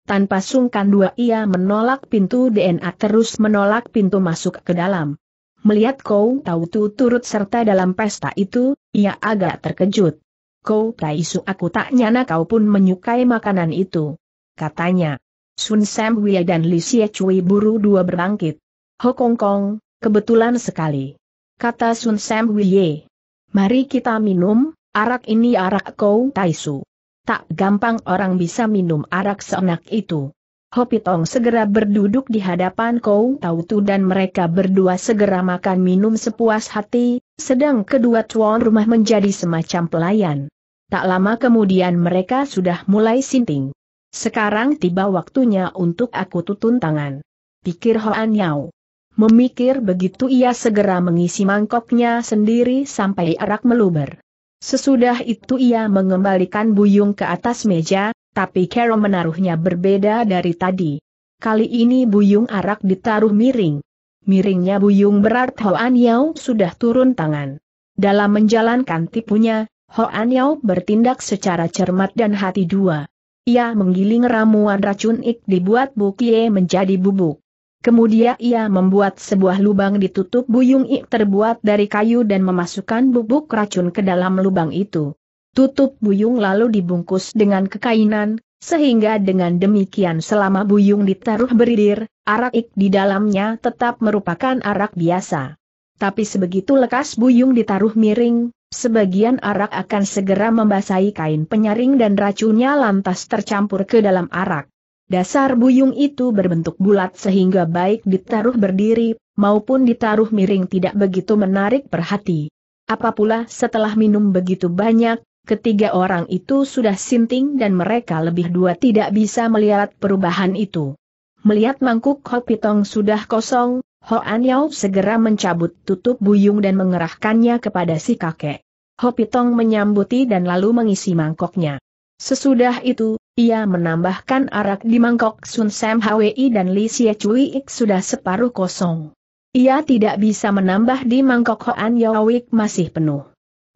Tanpa sungkan dua ia menolak pintu DNA terus menolak pintu masuk ke dalam. Melihat Kou Tau Tu turut serta dalam pesta itu, ia agak terkejut. Kou Taisu aku tak nyana kau pun menyukai makanan itu. Katanya. Sun Sam Wei dan Li Xie Cui buru dua berbangkit. Hokong Kong, kebetulan sekali. Kata Sun Sam Wei. Mari kita minum, arak ini arak Kou Taisu. Tak gampang orang bisa minum arak seenak itu. Hopitong segera berduduk di hadapan Kou Tautu dan mereka berdua segera makan minum sepuas hati, sedang kedua tuan rumah menjadi semacam pelayan. Tak lama kemudian mereka sudah mulai sinting. Sekarang tiba waktunya untuk aku tutun tangan. Pikir Hoan Yao. Memikir begitu ia segera mengisi mangkoknya sendiri sampai arak meluber. Sesudah itu ia mengembalikan buyung ke atas meja, tapi Carol menaruhnya berbeda dari tadi. Kali ini buyung arak ditaruh miring. Miringnya buyung berat Hoan Yao sudah turun tangan. Dalam menjalankan tipunya, Hoan Yao bertindak secara cermat dan hati dua. Ia menggiling ramuan racun ik dibuat Bukie menjadi bubuk. Kemudian ia membuat sebuah lubang ditutup buyung ik terbuat dari kayu dan memasukkan bubuk racun ke dalam lubang itu. Tutup buyung lalu dibungkus dengan kekainan, sehingga dengan demikian selama buyung ditaruh beridir, arak ik di dalamnya tetap merupakan arak biasa. Tapi sebegitu lekas buyung ditaruh miring, Sebagian arak akan segera membasahi kain penyaring dan racunnya lantas tercampur ke dalam arak. Dasar buyung itu berbentuk bulat sehingga baik ditaruh berdiri, maupun ditaruh miring tidak begitu menarik perhati. Apa setelah minum begitu banyak, ketiga orang itu sudah sinting dan mereka lebih dua tidak bisa melihat perubahan itu. Melihat mangkuk kopi tong sudah kosong, Hoan Yao segera mencabut tutup buyung dan mengerahkannya kepada si kakek. Ho Pitong menyambuti dan lalu mengisi mangkoknya. Sesudah itu, ia menambahkan arak di mangkok Sun Sam Hwi dan Li Xie Cui Ik sudah separuh kosong. Ia tidak bisa menambah di mangkok Hoan Yawik masih penuh.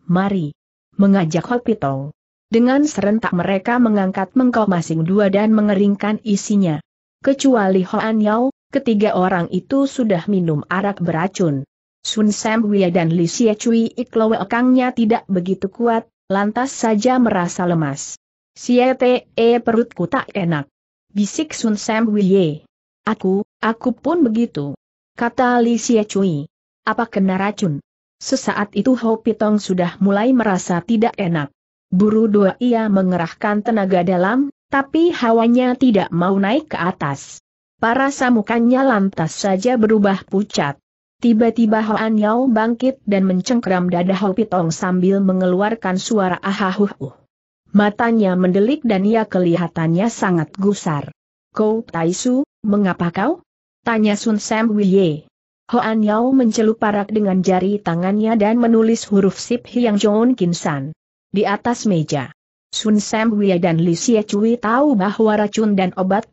Mari. Mengajak Ho Pitong. Dengan serentak mereka mengangkat mangkok masing dua dan mengeringkan isinya. Kecuali Hoan Yao, ketiga orang itu sudah minum arak beracun. Sun Sam Wia dan Li Xie Cui Iklowe ekangnya tidak begitu kuat, lantas saja merasa lemas. Xie Te e, perutku tak enak. Bisik Sun Sam Wia. Aku, aku pun begitu. Kata Li Xie Cui. Apa kena racun? Sesaat itu Ho Pitong sudah mulai merasa tidak enak. Buru dua ia mengerahkan tenaga dalam, tapi hawanya tidak mau naik ke atas para samukannya lantas saja berubah pucat. Tiba-tiba Hoan Yao bangkit dan mencengkram dada Ho Pitong sambil mengeluarkan suara ahahuhuh. Matanya mendelik dan ia kelihatannya sangat gusar. Kau Taisu, mengapa kau? Tanya Sun Sam Wiye. Hoan Yao mencelup parak dengan jari tangannya dan menulis huruf Sip Hiang Joon Kinsan. Di atas meja. Sun Sam Wei dan Li Xie Cui tahu bahwa racun dan obat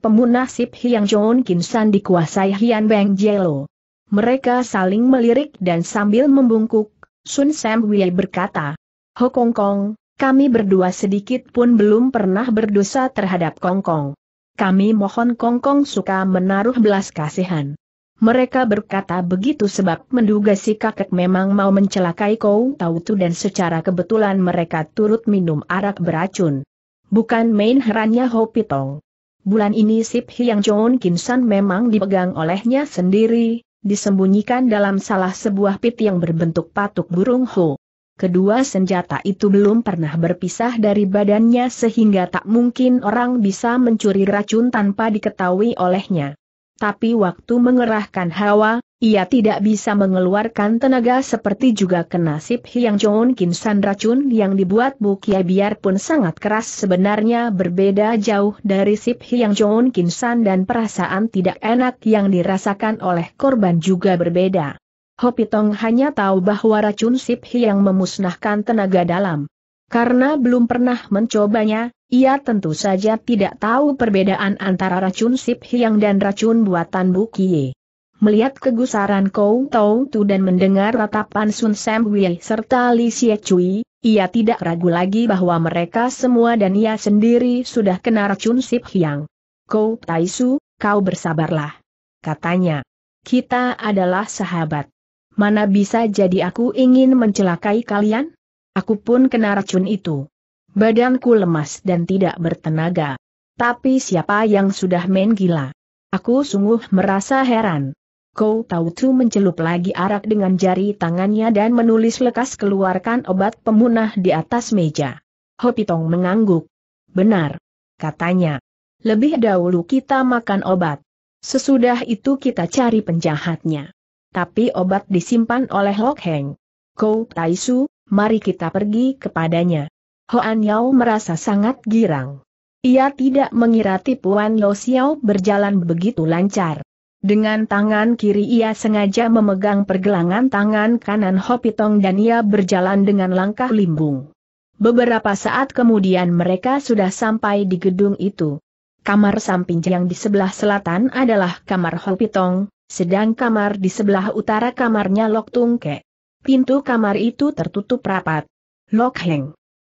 Sip Hiang John Kin dikuasai Hian Beng Jelo. Mereka saling melirik dan sambil membungkuk, Sun Sam Wei berkata, Ho Kong Kong, kami berdua sedikit pun belum pernah berdosa terhadap Kong Kong. Kami mohon Kong Kong suka menaruh belas kasihan. Mereka berkata begitu sebab menduga si kakek memang mau mencelakai kau tahu tu dan secara kebetulan mereka turut minum arak beracun. Bukan main herannya Ho Pitong. Bulan ini Sip Hyang John Kinsan memang dipegang olehnya sendiri, disembunyikan dalam salah sebuah pit yang berbentuk patuk burung Ho. Kedua senjata itu belum pernah berpisah dari badannya sehingga tak mungkin orang bisa mencuri racun tanpa diketahui olehnya tapi waktu mengerahkan hawa, ia tidak bisa mengeluarkan tenaga seperti juga kenasib Hyang Chon Kinsan racun yang dibuat Bukia biarpun sangat keras sebenarnya berbeda jauh dari sip Hyang Chon Kinsan dan perasaan tidak enak yang dirasakan oleh korban juga berbeda. Hopitong hanya tahu bahwa racun sip Hyang memusnahkan tenaga dalam. Karena belum pernah mencobanya, ia tentu saja tidak tahu perbedaan antara racun Sip Hyang dan racun buatan Bukie. Melihat kegusaran Kou Tau Tu dan mendengar ratapan Sun Sam Wei serta Li Xie Cui, ia tidak ragu lagi bahwa mereka semua dan ia sendiri sudah kena racun Sip Hyang. Kou Taisu, kau bersabarlah. Katanya, kita adalah sahabat. Mana bisa jadi aku ingin mencelakai kalian? Aku pun kena racun itu. Badanku lemas dan tidak bertenaga. Tapi siapa yang sudah main gila? Aku sungguh merasa heran. Kou tahu tu mencelup lagi arak dengan jari tangannya dan menulis lekas keluarkan obat pemunah di atas meja. Hopitong mengangguk. Benar. Katanya. Lebih dahulu kita makan obat. Sesudah itu kita cari penjahatnya. Tapi obat disimpan oleh Hok Heng. Kau Taisu, mari kita pergi kepadanya. Hoan Yao merasa sangat girang. Ia tidak mengira tipuan Lo Xiao berjalan begitu lancar. Dengan tangan kiri ia sengaja memegang pergelangan tangan kanan Hopitong dan ia berjalan dengan langkah limbung. Beberapa saat kemudian mereka sudah sampai di gedung itu. Kamar samping yang di sebelah selatan adalah kamar Hopitong, sedang kamar di sebelah utara kamarnya Lok Tungke. Pintu kamar itu tertutup rapat. Lok Heng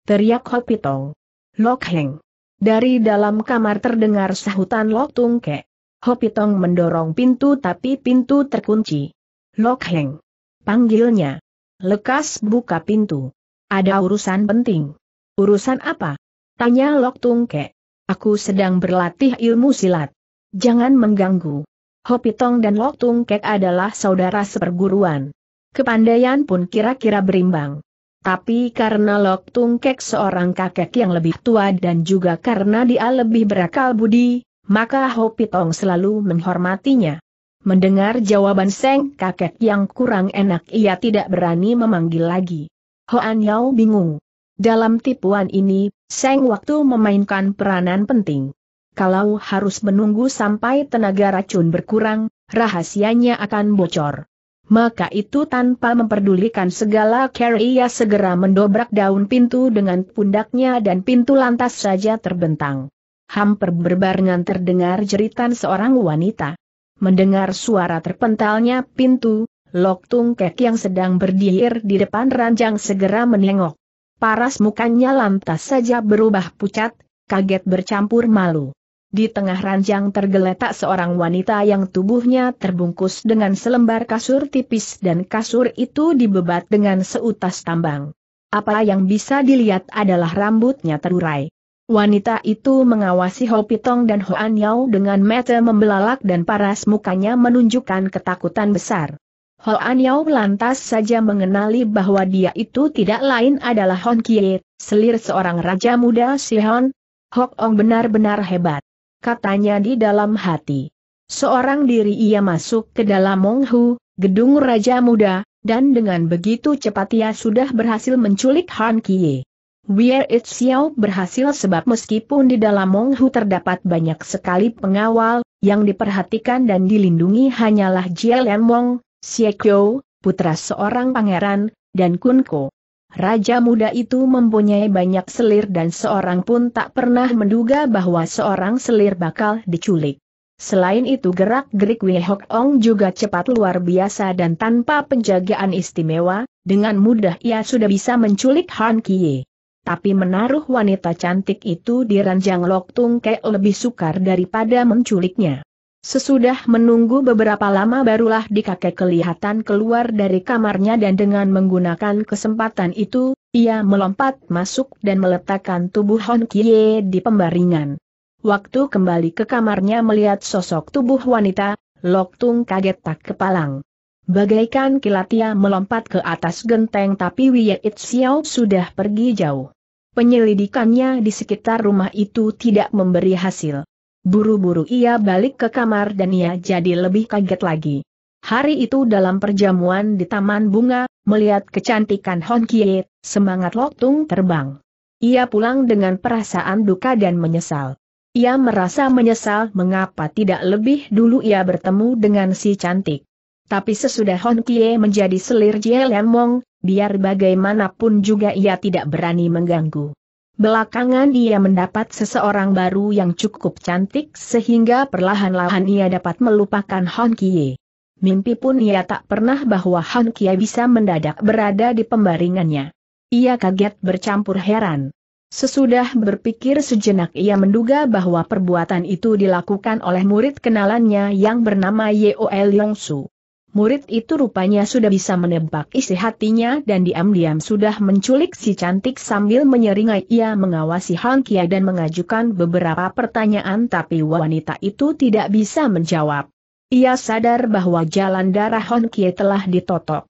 Teriak Hopitong. Lok Heng. Dari dalam kamar terdengar sahutan Lok Tungke. Hopitong mendorong pintu tapi pintu terkunci. Lok Heng. Panggilnya. Lekas buka pintu. Ada urusan penting. Urusan apa? Tanya Lok Tungke. Aku sedang berlatih ilmu silat. Jangan mengganggu. Hopitong dan Lok Tungkek adalah saudara seperguruan. Kepandaian pun kira-kira berimbang. Tapi karena Lok Tungkek seorang kakek yang lebih tua dan juga karena dia lebih berakal budi, maka Ho Pitong selalu menghormatinya. Mendengar jawaban Seng kakek yang kurang enak ia tidak berani memanggil lagi. Hoan Yao bingung. Dalam tipuan ini, Seng waktu memainkan peranan penting. Kalau harus menunggu sampai tenaga racun berkurang, rahasianya akan bocor maka itu tanpa memperdulikan segala ia segera mendobrak daun pintu dengan pundaknya dan pintu lantas saja terbentang. Hampir berbarengan terdengar jeritan seorang wanita. Mendengar suara terpentalnya pintu, Lok Tung Kek yang sedang berdiri di depan ranjang segera menengok. Paras mukanya lantas saja berubah pucat, kaget bercampur malu. Di tengah ranjang tergeletak seorang wanita yang tubuhnya terbungkus dengan selembar kasur tipis dan kasur itu dibebat dengan seutas tambang. Apa yang bisa dilihat adalah rambutnya terurai. Wanita itu mengawasi Ho Pitong dan Ho Yau dengan mata membelalak dan paras mukanya menunjukkan ketakutan besar. Ho Yau lantas saja mengenali bahwa dia itu tidak lain adalah Hon Kie, selir seorang raja muda Sihon. Hok Ong benar-benar hebat katanya di dalam hati. Seorang diri ia masuk ke dalam Monghu, gedung Raja Muda, dan dengan begitu cepat ia sudah berhasil menculik Han Kie. Where It Xiao berhasil sebab meskipun di dalam Monghu terdapat banyak sekali pengawal, yang diperhatikan dan dilindungi hanyalah Jie Wong, Xie Kyo, putra seorang pangeran, dan Kun Ko. Raja muda itu mempunyai banyak selir dan seorang pun tak pernah menduga bahwa seorang selir bakal diculik. Selain itu gerak-gerik Wei Hok Ong juga cepat luar biasa dan tanpa penjagaan istimewa, dengan mudah ia sudah bisa menculik Han Kie. Tapi menaruh wanita cantik itu di ranjang Lok Tung Ke lebih sukar daripada menculiknya. Sesudah menunggu beberapa lama barulah dikakek kelihatan keluar dari kamarnya dan dengan menggunakan kesempatan itu, ia melompat masuk dan meletakkan tubuh Hon Kie di pembaringan. Waktu kembali ke kamarnya melihat sosok tubuh wanita, Lok Tung kaget tak kepalang. Bagaikan kilat ia melompat ke atas genteng tapi Wie It Xiao sudah pergi jauh. Penyelidikannya di sekitar rumah itu tidak memberi hasil. Buru-buru ia balik ke kamar dan ia jadi lebih kaget lagi. Hari itu dalam perjamuan di Taman Bunga, melihat kecantikan Hon Kie, semangat Loktung terbang. Ia pulang dengan perasaan duka dan menyesal. Ia merasa menyesal mengapa tidak lebih dulu ia bertemu dengan si cantik. Tapi sesudah Hon Kie menjadi selir Jie Lemong, biar bagaimanapun juga ia tidak berani mengganggu. Belakangan dia mendapat seseorang baru yang cukup cantik sehingga perlahan-lahan ia dapat melupakan Han Kie. Mimpi pun ia tak pernah bahwa Han Kie bisa mendadak berada di pembaringannya. Ia kaget bercampur heran. Sesudah berpikir sejenak ia menduga bahwa perbuatan itu dilakukan oleh murid kenalannya yang bernama Yeo El Su murid itu rupanya sudah bisa menebak isi hatinya dan diam-diam sudah menculik si cantik sambil menyeringai ia mengawasi Hang Kia dan mengajukan beberapa pertanyaan tapi wanita itu tidak bisa menjawab. Ia sadar bahwa jalan darah Hong Kie telah ditotok.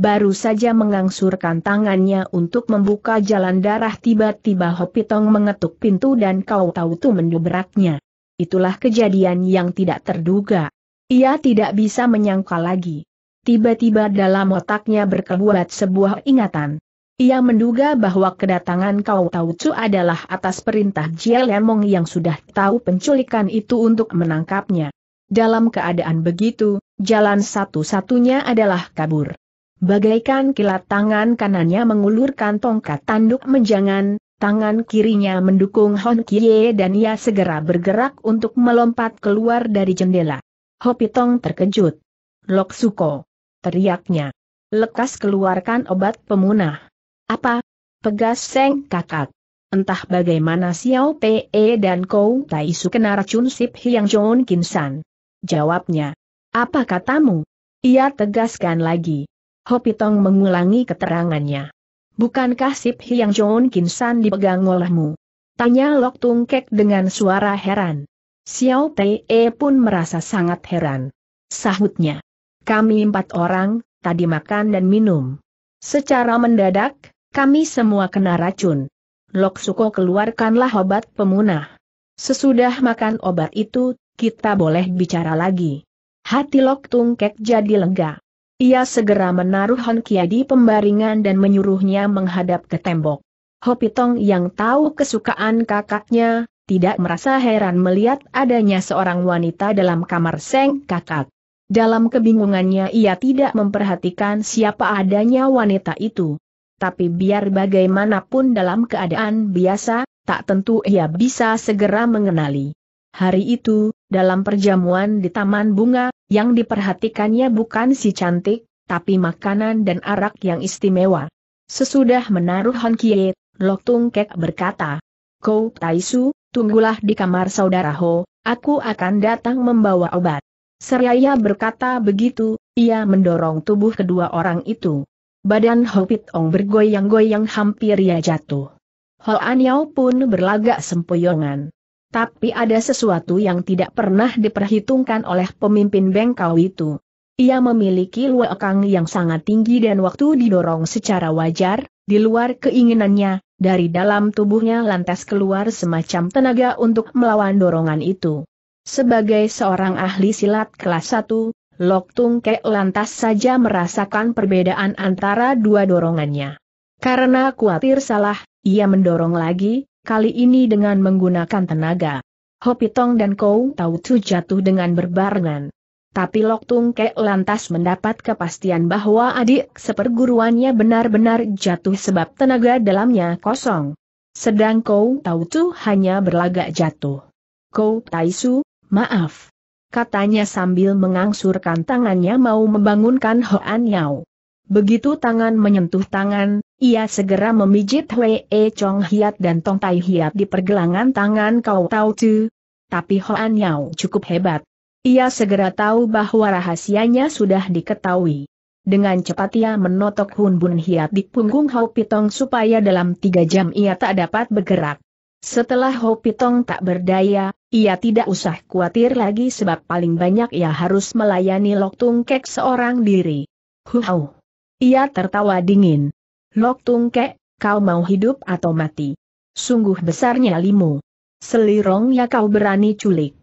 Baru saja mengangsurkan tangannya untuk membuka jalan darah tiba-tiba Hopitong mengetuk pintu dan kau tahu tuh mendobraknya. Itulah kejadian yang tidak terduga. Ia tidak bisa menyangka lagi. Tiba-tiba dalam otaknya berkeluar sebuah ingatan. Ia menduga bahwa kedatangan Kau tahu itu adalah atas perintah Jia Lemong yang sudah tahu penculikan itu untuk menangkapnya. Dalam keadaan begitu, jalan satu-satunya adalah kabur. Bagaikan kilat tangan kanannya mengulurkan tongkat tanduk menjangan, tangan kirinya mendukung Hon Kie dan ia segera bergerak untuk melompat keluar dari jendela. Hopitong terkejut. Lok Suko. Teriaknya. Lekas keluarkan obat pemunah. Apa? Pegas Seng Kakak. Entah bagaimana Xiao Pe dan Kou Tai Su kena racun Sip Hiang John Kinsan. Jawabnya. Apa katamu? Ia tegaskan lagi. Hopitong mengulangi keterangannya. Bukankah Sip Hiang John Kinsan dipegang olehmu? Tanya Lok Tungkek dengan suara heran. Xiao e pun merasa sangat heran. Sahutnya. Kami empat orang, tadi makan dan minum. Secara mendadak, kami semua kena racun. Lok Suko keluarkanlah obat pemunah. Sesudah makan obat itu, kita boleh bicara lagi. Hati Lok Tungkek jadi lega. Ia segera menaruh Hon Kia di pembaringan dan menyuruhnya menghadap ke tembok. Hopitong yang tahu kesukaan kakaknya, tidak merasa heran melihat adanya seorang wanita dalam kamar Seng Kakak. Dalam kebingungannya ia tidak memperhatikan siapa adanya wanita itu. Tapi biar bagaimanapun dalam keadaan biasa, tak tentu ia bisa segera mengenali. Hari itu, dalam perjamuan di Taman Bunga, yang diperhatikannya bukan si cantik, tapi makanan dan arak yang istimewa. Sesudah menaruh Hon Kiet, Lok Tung Kek berkata, Kau Taisu, tunggulah di kamar saudara Ho, aku akan datang membawa obat. Seraya berkata begitu, ia mendorong tubuh kedua orang itu. Badan Ho Pit Ong bergoyang-goyang hampir ia jatuh. Ho Anyao pun berlagak sempoyongan. Tapi ada sesuatu yang tidak pernah diperhitungkan oleh pemimpin Bengkau itu. Ia memiliki luakang yang sangat tinggi dan waktu didorong secara wajar, di luar keinginannya, dari dalam tubuhnya lantas keluar semacam tenaga untuk melawan dorongan itu. Sebagai seorang ahli silat kelas 1, Lok Tung Ke lantas saja merasakan perbedaan antara dua dorongannya. Karena khawatir salah, ia mendorong lagi, kali ini dengan menggunakan tenaga. Hopitong dan Kou Tau Tu jatuh dengan berbarengan. Tapi Lok Tung Kek lantas mendapat kepastian bahwa adik seperguruannya benar-benar jatuh sebab tenaga dalamnya kosong. Sedang kau tahu Tu hanya berlagak jatuh. Kau Taisu, maaf. Katanya sambil mengangsurkan tangannya mau membangunkan Hoan Yao. Begitu tangan menyentuh tangan, ia segera memijit E Chong Hiat dan Tong Tai Hiat di pergelangan tangan Kau tahu Tu. Tapi Hoan Yao cukup hebat, ia segera tahu bahwa rahasianya sudah diketahui. Dengan cepat ia menotok Hun Bun Hiat di punggung Hau Pitong supaya dalam tiga jam ia tak dapat bergerak. Setelah Hau Pitong tak berdaya, ia tidak usah khawatir lagi sebab paling banyak ia harus melayani Lok Tung Kek seorang diri. Hau. Ia tertawa dingin. Lok Tung Kek, kau mau hidup atau mati? Sungguh besarnya limu. Selirong ya kau berani culik.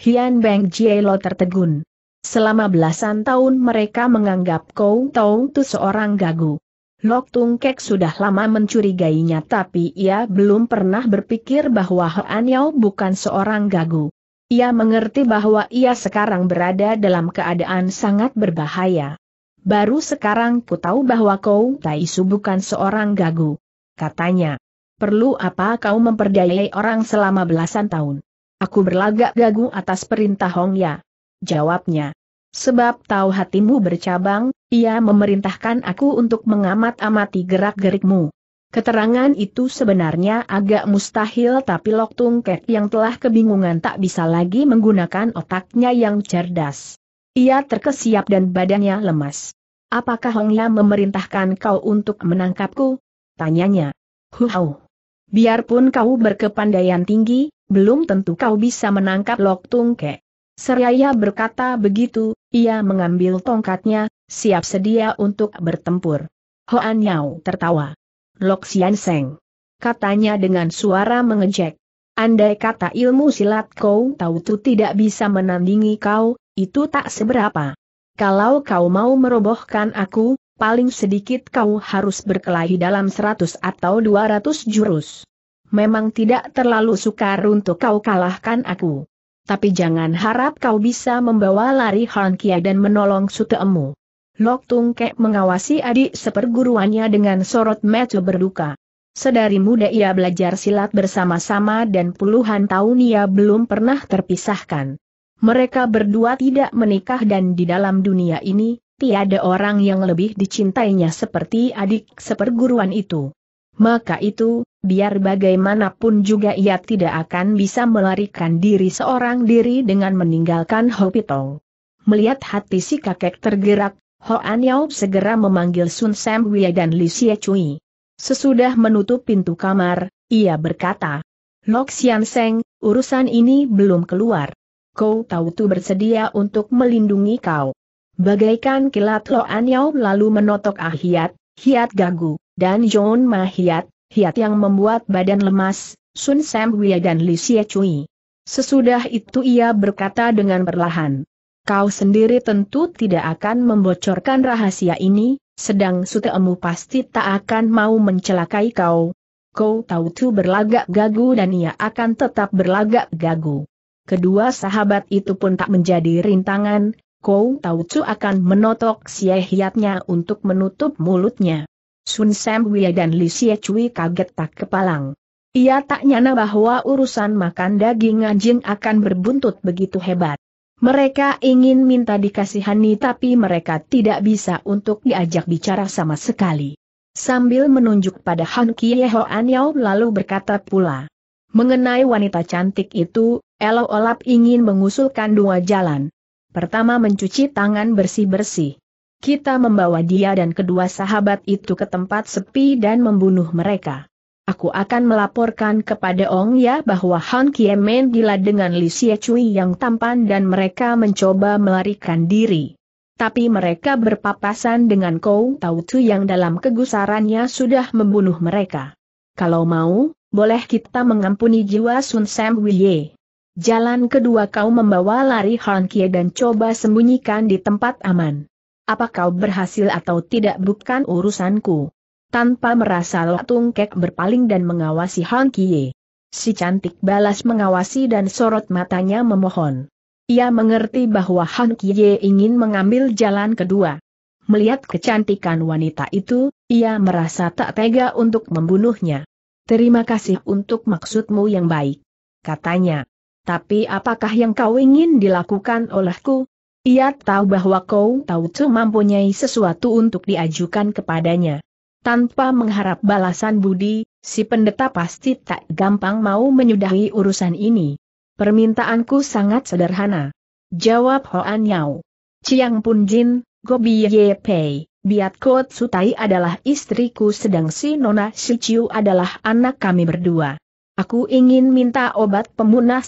Hian Beng Jielo tertegun. Selama belasan tahun mereka menganggap Kou Tong Tu seorang gagu. Lok Tung Kek sudah lama mencurigainya tapi ia belum pernah berpikir bahwa Hoan Yao bukan seorang gagu. Ia mengerti bahwa ia sekarang berada dalam keadaan sangat berbahaya. Baru sekarang ku tahu bahwa kau Tai Su bukan seorang gagu. Katanya, perlu apa kau memperdayai orang selama belasan tahun? Aku berlagak gagu atas perintah Hong Ya. Jawabnya. Sebab tahu hatimu bercabang, ia memerintahkan aku untuk mengamat-amati gerak-gerikmu. Keterangan itu sebenarnya agak mustahil tapi Lok Tung Kek yang telah kebingungan tak bisa lagi menggunakan otaknya yang cerdas. Ia terkesiap dan badannya lemas. Apakah Hongya memerintahkan kau untuk menangkapku? Tanyanya. Huau. Biarpun kau berkepandaian tinggi, belum tentu kau bisa menangkap Lok Tungke. Seraya berkata begitu, ia mengambil tongkatnya, siap sedia untuk bertempur. Hoan Yao tertawa. Lok Sian Seng. Katanya dengan suara mengejek. Andai kata ilmu silat kau tahu tu tidak bisa menandingi kau, itu tak seberapa. Kalau kau mau merobohkan aku, paling sedikit kau harus berkelahi dalam seratus atau dua ratus jurus memang tidak terlalu sukar untuk kau kalahkan aku. Tapi jangan harap kau bisa membawa lari Han Kia dan menolong suteemu. Lok Tung Kek mengawasi adik seperguruannya dengan sorot mata berduka. Sedari muda ia belajar silat bersama-sama dan puluhan tahun ia belum pernah terpisahkan. Mereka berdua tidak menikah dan di dalam dunia ini, tiada orang yang lebih dicintainya seperti adik seperguruan itu. Maka itu, biar bagaimanapun juga ia tidak akan bisa melarikan diri seorang diri dengan meninggalkan Hopitong. Melihat hati si kakek tergerak, Ho An Yau segera memanggil Sun Sam Wei dan Li Xie Cui. Sesudah menutup pintu kamar, ia berkata, Lok Sian Seng, urusan ini belum keluar. Kau tahu tu bersedia untuk melindungi kau. Bagaikan kilat An Yau lalu menotok Ah Hiat, Hiat Gagu, dan John Mahiat, hiat yang membuat badan lemas, Sun Sam Wia dan Li Xie Cui. Sesudah itu ia berkata dengan perlahan. Kau sendiri tentu tidak akan membocorkan rahasia ini, sedang sutemu pasti tak akan mau mencelakai kau. Kau tahu tu berlagak gagu dan ia akan tetap berlagak gagu. Kedua sahabat itu pun tak menjadi rintangan, Kau tahu tu akan menotok hiatnya untuk menutup mulutnya. Sun Sam Wia dan Li Xie Cui kaget tak kepalang. Ia tak nyana bahwa urusan makan daging anjing akan berbuntut begitu hebat. Mereka ingin minta dikasihani tapi mereka tidak bisa untuk diajak bicara sama sekali. Sambil menunjuk pada Han Kie Anyau Yau lalu berkata pula. Mengenai wanita cantik itu, Elo Olap ingin mengusulkan dua jalan. Pertama mencuci tangan bersih-bersih kita membawa dia dan kedua sahabat itu ke tempat sepi dan membunuh mereka. Aku akan melaporkan kepada Ong Ya bahwa Han Kiemen gila dengan Li Xie Cui yang tampan dan mereka mencoba melarikan diri. Tapi mereka berpapasan dengan Kou Tau Tu yang dalam kegusarannya sudah membunuh mereka. Kalau mau, boleh kita mengampuni jiwa Sun Sam Wiye. Jalan kedua kau membawa lari Han Kie dan coba sembunyikan di tempat aman. Apa kau berhasil atau tidak bukan urusanku. Tanpa merasa Lo Kek berpaling dan mengawasi Han Kie. Si cantik balas mengawasi dan sorot matanya memohon. Ia mengerti bahwa Han Kie ingin mengambil jalan kedua. Melihat kecantikan wanita itu, ia merasa tak tega untuk membunuhnya. Terima kasih untuk maksudmu yang baik. Katanya. Tapi apakah yang kau ingin dilakukan olehku? Ia tahu bahwa kau Kou Taucu mempunyai sesuatu untuk diajukan kepadanya. Tanpa mengharap balasan budi, si pendeta pasti tak gampang mau menyudahi urusan ini. Permintaanku sangat sederhana. Jawab Hoan Yao. Ciang Pun Jin, Gobi Ye Pei, Biat Kot Sutai adalah istriku sedang si Nona Si Chiu adalah anak kami berdua. Aku ingin minta obat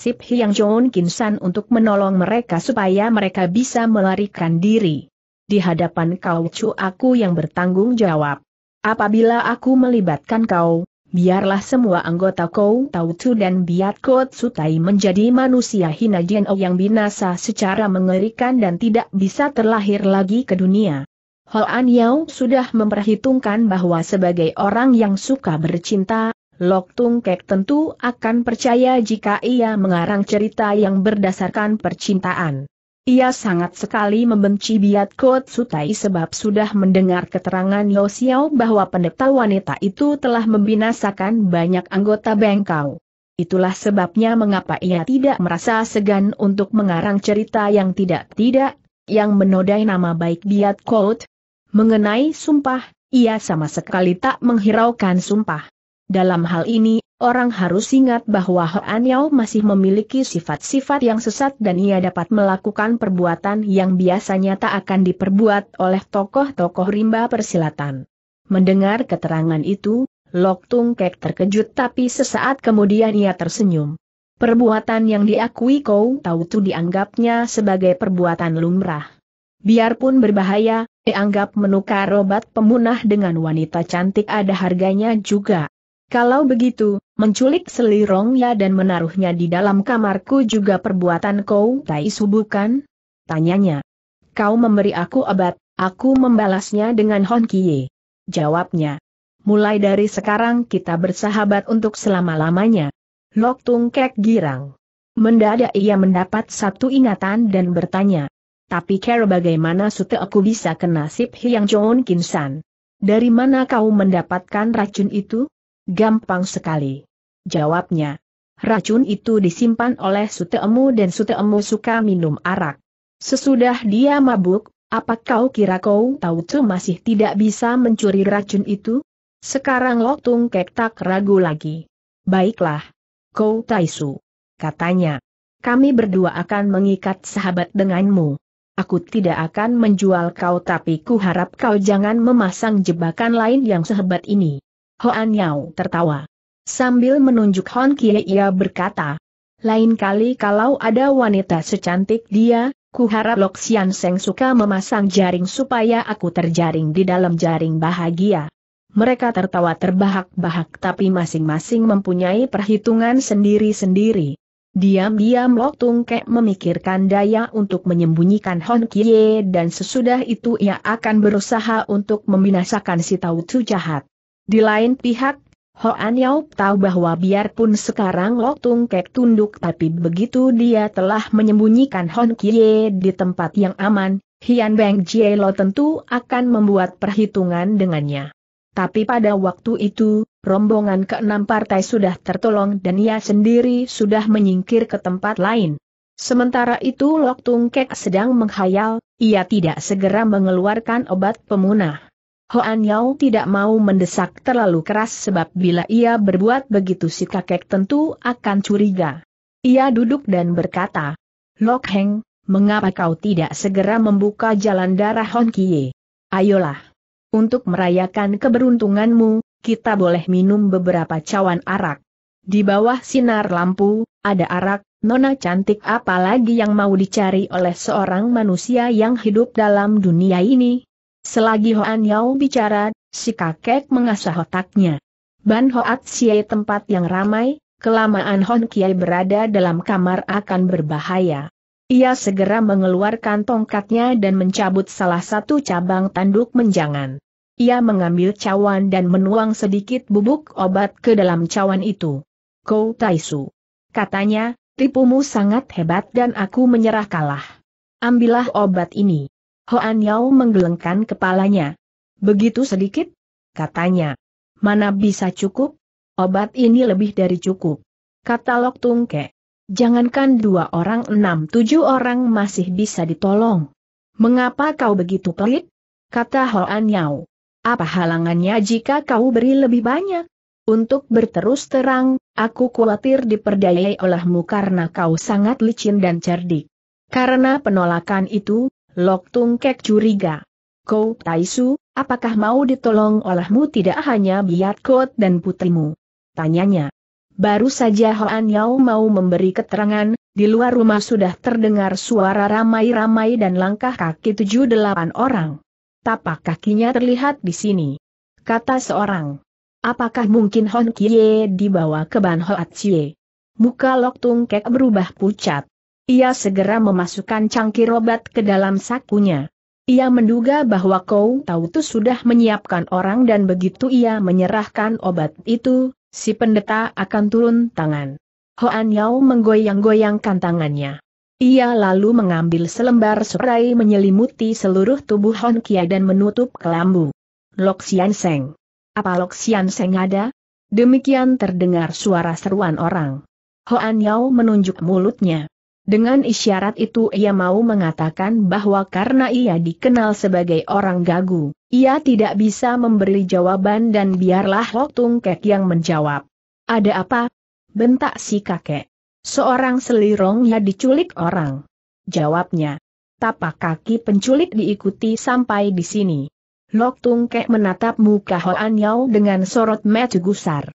Sip hiang John Kinsan untuk menolong mereka supaya mereka bisa melarikan diri. Di hadapan kau cu aku yang bertanggung jawab. Apabila aku melibatkan kau, biarlah semua anggota kau tahu tu dan biat kau sutai menjadi manusia hina Jian'o yang binasa secara mengerikan dan tidak bisa terlahir lagi ke dunia. Hoan Yao sudah memperhitungkan bahwa sebagai orang yang suka bercinta Lok Tung Kek tentu akan percaya jika ia mengarang cerita yang berdasarkan percintaan. Ia sangat sekali membenci Biat Kot Sutai sebab sudah mendengar keterangan Yo Xiao bahwa pendeta wanita itu telah membinasakan banyak anggota bengkau. Itulah sebabnya mengapa ia tidak merasa segan untuk mengarang cerita yang tidak-tidak, yang menodai nama baik Biat Kot. Mengenai sumpah, ia sama sekali tak menghiraukan sumpah. Dalam hal ini, orang harus ingat bahwa Hoan Yao masih memiliki sifat-sifat yang sesat dan ia dapat melakukan perbuatan yang biasanya tak akan diperbuat oleh tokoh-tokoh rimba persilatan. Mendengar keterangan itu, Lok Tung Kek terkejut tapi sesaat kemudian ia tersenyum. Perbuatan yang diakui Kou Tau Tu dianggapnya sebagai perbuatan lumrah. Biarpun berbahaya, dianggap menukar obat pemunah dengan wanita cantik ada harganya juga. Kalau begitu, menculik selirongnya dan menaruhnya di dalam kamarku juga perbuatan kau tai bukan? Tanyanya. Kau memberi aku abad, aku membalasnya dengan Hon Kie. Jawabnya. Mulai dari sekarang kita bersahabat untuk selama-lamanya. Lok Tung Kek girang. Mendadak ia mendapat satu ingatan dan bertanya. Tapi kira bagaimana sute aku bisa kena sip Hyang Joon Kinsan? Dari mana kau mendapatkan racun itu? Gampang sekali. Jawabnya. Racun itu disimpan oleh Suteemu dan Suteemu suka minum arak. Sesudah dia mabuk, apa kau kira kau tahu tu masih tidak bisa mencuri racun itu? Sekarang Tung Kek tak ragu lagi. Baiklah. Kau Taisu. Katanya. Kami berdua akan mengikat sahabat denganmu. Aku tidak akan menjual kau tapi ku harap kau jangan memasang jebakan lain yang sehebat ini. Hoan Yao tertawa. Sambil menunjuk Hon Kie ia berkata, lain kali kalau ada wanita secantik dia, kuharap Lok Sian Seng suka memasang jaring supaya aku terjaring di dalam jaring bahagia. Mereka tertawa terbahak-bahak tapi masing-masing mempunyai perhitungan sendiri-sendiri. Diam-diam Lok Tung Kek memikirkan daya untuk menyembunyikan Hon Kie dan sesudah itu ia akan berusaha untuk membinasakan si Tau Tu jahat. Di lain pihak, Hoan Yao tahu bahwa biarpun sekarang Lok Tung Kek tunduk tapi begitu dia telah menyembunyikan Hon Kie di tempat yang aman, Hian Beng Jie Lo tentu akan membuat perhitungan dengannya. Tapi pada waktu itu, rombongan keenam partai sudah tertolong dan ia sendiri sudah menyingkir ke tempat lain. Sementara itu Lok Tung Kek sedang menghayal, ia tidak segera mengeluarkan obat pemunah. Hoan Yao tidak mau mendesak terlalu keras sebab bila ia berbuat begitu si kakek tentu akan curiga. Ia duduk dan berkata, Lok Heng, mengapa kau tidak segera membuka jalan darah Hon Kie? Ayolah. Untuk merayakan keberuntunganmu, kita boleh minum beberapa cawan arak. Di bawah sinar lampu, ada arak, nona cantik apalagi yang mau dicari oleh seorang manusia yang hidup dalam dunia ini, Selagi Hoan Yao bicara, si kakek mengasah otaknya. Ban Hoat Siai tempat yang ramai, kelamaan Hon Kiai berada dalam kamar akan berbahaya. Ia segera mengeluarkan tongkatnya dan mencabut salah satu cabang tanduk menjangan. Ia mengambil cawan dan menuang sedikit bubuk obat ke dalam cawan itu. Kou Taisu. Katanya, tipumu sangat hebat dan aku menyerah kalah. Ambillah obat ini. Hoan Yao menggelengkan kepalanya. Begitu sedikit? Katanya. Mana bisa cukup? Obat ini lebih dari cukup. Kata Lok Tungke. Jangankan dua orang enam tujuh orang masih bisa ditolong. Mengapa kau begitu pelit? Kata Hoan Yao. Apa halangannya jika kau beri lebih banyak? Untuk berterus terang, aku khawatir diperdayai olehmu karena kau sangat licin dan cerdik. Karena penolakan itu, Lok Tung Kek curiga. Kau Taisu, apakah mau ditolong olehmu tidak hanya Biat Kot dan putrimu? Tanyanya. Baru saja Hoan Yao mau memberi keterangan, di luar rumah sudah terdengar suara ramai-ramai dan langkah kaki tujuh delapan orang. Tapak kakinya terlihat di sini. Kata seorang. Apakah mungkin Hon Kie dibawa ke Ban Hoat Cie? Muka Lok Tung Kek berubah pucat. Ia segera memasukkan cangkir obat ke dalam sakunya. Ia menduga bahwa Kou itu sudah menyiapkan orang dan begitu ia menyerahkan obat itu, si pendeta akan turun tangan. Hoan Yao menggoyang-goyangkan tangannya. Ia lalu mengambil selembar serai menyelimuti seluruh tubuh Hon Kia dan menutup kelambu. Lok Sian Seng. Apa Lok Sian Seng ada? Demikian terdengar suara seruan orang. Hoan Yao menunjuk mulutnya. Dengan isyarat itu ia mau mengatakan bahwa karena ia dikenal sebagai orang gagu, ia tidak bisa memberi jawaban dan biarlah Hok Tung Kek yang menjawab. Ada apa? Bentak si kakek. Seorang selirong ya diculik orang. Jawabnya. Tapak kaki penculik diikuti sampai di sini. Lok Tung Kek menatap muka Hoan Yao dengan sorot mata gusar.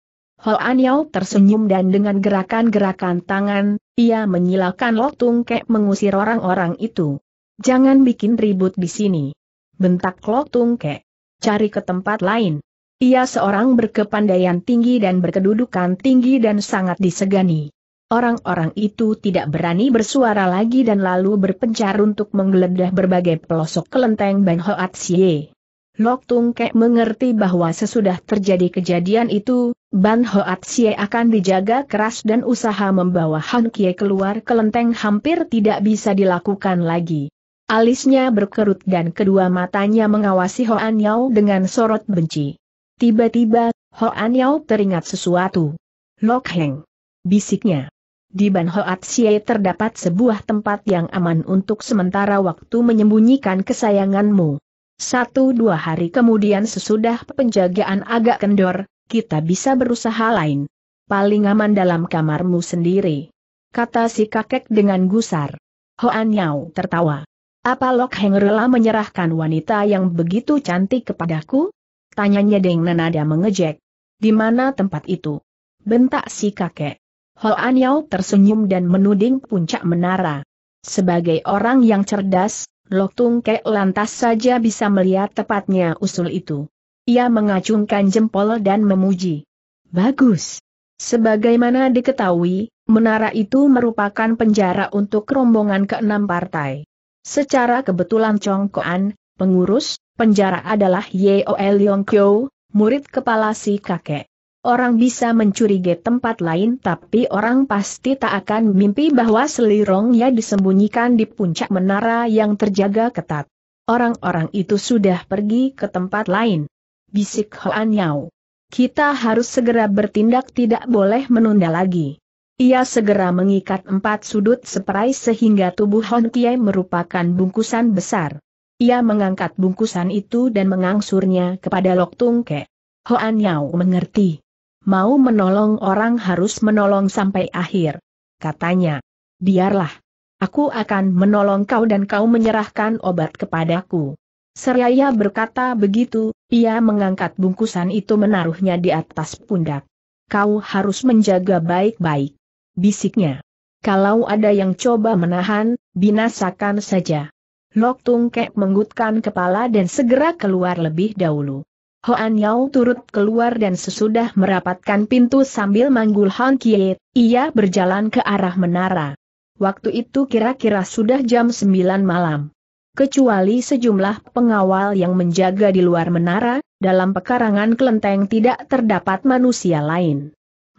Ho Anyao tersenyum dan dengan gerakan-gerakan tangan, ia menyilakan Lotung Kek mengusir orang-orang itu. Jangan bikin ribut di sini. Bentak Lotung Kek. Cari ke tempat lain. Ia seorang berkepandaian tinggi dan berkedudukan tinggi dan sangat disegani. Orang-orang itu tidak berani bersuara lagi dan lalu berpencar untuk menggeledah berbagai pelosok kelenteng Ban Hoat Siye. Lok Tung Kek mengerti bahwa sesudah terjadi kejadian itu, Ban Hoat Sye akan dijaga keras dan usaha membawa Han Kie keluar kelenteng hampir tidak bisa dilakukan lagi. Alisnya berkerut dan kedua matanya mengawasi Hoan Yao dengan sorot benci. Tiba-tiba, Hoan Yao teringat sesuatu. Lok Heng. Bisiknya. Di Ban Hoat Sye terdapat sebuah tempat yang aman untuk sementara waktu menyembunyikan kesayanganmu. Satu dua hari kemudian sesudah penjagaan agak kendor, kita bisa berusaha lain. Paling aman dalam kamarmu sendiri. Kata si kakek dengan gusar. Hoan Yao tertawa. Apa Lok Heng rela menyerahkan wanita yang begitu cantik kepadaku? Tanyanya dengan nada mengejek. Di mana tempat itu? Bentak si kakek. Hoan Yao tersenyum dan menuding puncak menara. Sebagai orang yang cerdas, Lok Tung Kek lantas saja bisa melihat tepatnya usul itu. Ia mengacungkan jempol dan memuji. Bagus. Sebagaimana diketahui, menara itu merupakan penjara untuk rombongan keenam partai. Secara kebetulan Congkoan, pengurus, penjara adalah Yeo Leong Kyo, murid kepala si kakek orang bisa mencurigai tempat lain tapi orang pasti tak akan mimpi bahwa selirongnya disembunyikan di puncak menara yang terjaga ketat. Orang-orang itu sudah pergi ke tempat lain. Bisik Hoan Yao. Kita harus segera bertindak tidak boleh menunda lagi. Ia segera mengikat empat sudut seperai sehingga tubuh Hon Kiai merupakan bungkusan besar. Ia mengangkat bungkusan itu dan mengangsurnya kepada Lok Tung Ke. Hoan Yao mengerti mau menolong orang harus menolong sampai akhir. Katanya, biarlah. Aku akan menolong kau dan kau menyerahkan obat kepadaku. Seraya berkata begitu, ia mengangkat bungkusan itu menaruhnya di atas pundak. Kau harus menjaga baik-baik. Bisiknya. Kalau ada yang coba menahan, binasakan saja. Lok Tung Kek menggutkan kepala dan segera keluar lebih dahulu. Hoan Yao turut keluar dan sesudah merapatkan pintu sambil manggul Han Kie, ia berjalan ke arah menara. Waktu itu kira-kira sudah jam 9 malam. Kecuali sejumlah pengawal yang menjaga di luar menara, dalam pekarangan kelenteng tidak terdapat manusia lain.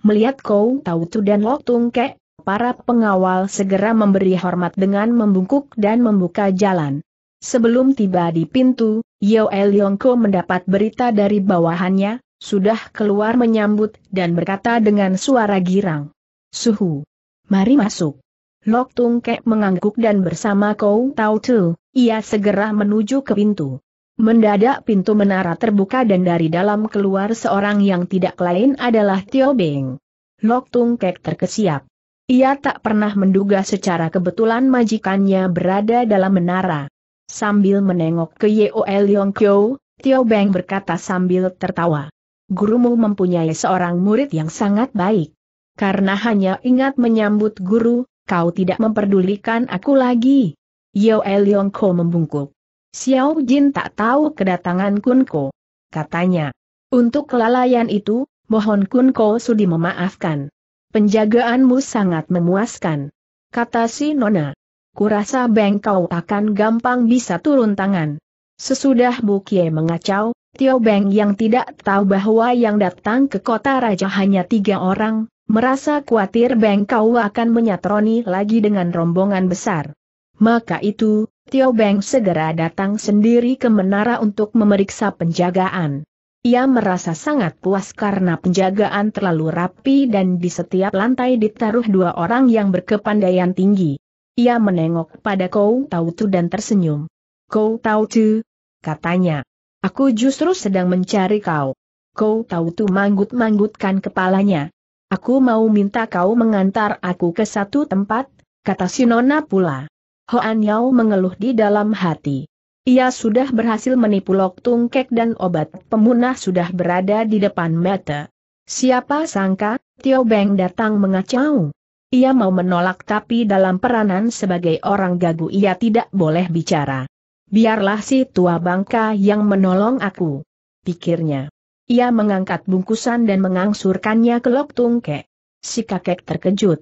Melihat Kou Tau Tu dan Lok Tung Kek, para pengawal segera memberi hormat dengan membungkuk dan membuka jalan. Sebelum tiba di pintu, Yao Yongko mendapat berita dari bawahannya, sudah keluar menyambut dan berkata dengan suara girang. Suhu. Mari masuk. Lok Tung Kek mengangguk dan bersama Kou Tau Tu, ia segera menuju ke pintu. Mendadak pintu menara terbuka dan dari dalam keluar seorang yang tidak lain adalah Tio Beng. Lok Tung Kek terkesiap. Ia tak pernah menduga secara kebetulan majikannya berada dalam menara. Sambil menengok ke Yeo Leong Kyo, Tio Beng berkata sambil tertawa. Gurumu mempunyai seorang murid yang sangat baik. Karena hanya ingat menyambut guru, kau tidak memperdulikan aku lagi. Yeo Leong Kyo membungkuk. Xiao Jin tak tahu kedatangan Kunko. Katanya, untuk kelalaian itu, mohon Kunko sudi memaafkan. Penjagaanmu sangat memuaskan. Kata si Nona kurasa Beng kau akan gampang bisa turun tangan. Sesudah Bukie mengacau, Tio Beng yang tidak tahu bahwa yang datang ke kota raja hanya tiga orang, merasa khawatir Beng kau akan menyatroni lagi dengan rombongan besar. Maka itu, Tio Beng segera datang sendiri ke menara untuk memeriksa penjagaan. Ia merasa sangat puas karena penjagaan terlalu rapi dan di setiap lantai ditaruh dua orang yang berkepandaian tinggi. Ia menengok pada Kou Tau Tu dan tersenyum. Kou Tau Tu, katanya. Aku justru sedang mencari kau. Kou Tau Tu manggut-manggutkan kepalanya. Aku mau minta kau mengantar aku ke satu tempat, kata Sinona pula. Hoan Yao mengeluh di dalam hati. Ia sudah berhasil menipu Lok Tung Kek dan obat pemunah sudah berada di depan mata. Siapa sangka, Tio Beng datang mengacau. Ia mau menolak tapi dalam peranan sebagai orang gagu ia tidak boleh bicara. Biarlah si tua bangka yang menolong aku. Pikirnya. Ia mengangkat bungkusan dan mengangsurkannya ke Lok Tungke. Si kakek terkejut.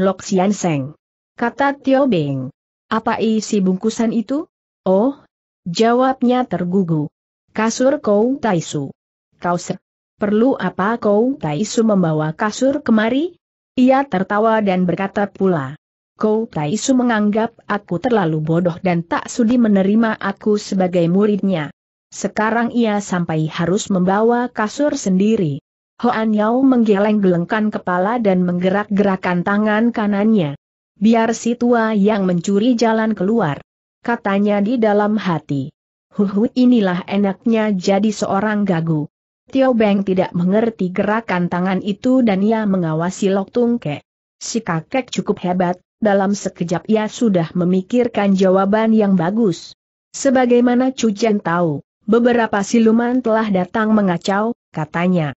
Lok Sian Seng. Kata Tio Beng. Apa isi bungkusan itu? Oh, jawabnya tergugu. Kasur Tai Taisu. Kau se. Perlu apa Tai Taisu membawa kasur kemari? Ia tertawa dan berkata pula, Kou Taisu menganggap aku terlalu bodoh dan tak sudi menerima aku sebagai muridnya. Sekarang ia sampai harus membawa kasur sendiri. Hoan Yao menggeleng-gelengkan kepala dan menggerak-gerakan tangan kanannya. Biar si tua yang mencuri jalan keluar. Katanya di dalam hati. Huhu inilah enaknya jadi seorang gagu. Tio Beng tidak mengerti gerakan tangan itu dan ia mengawasi Lok Tung Ke. Si kakek cukup hebat, dalam sekejap ia sudah memikirkan jawaban yang bagus. Sebagaimana Chen tahu, beberapa siluman telah datang mengacau, katanya.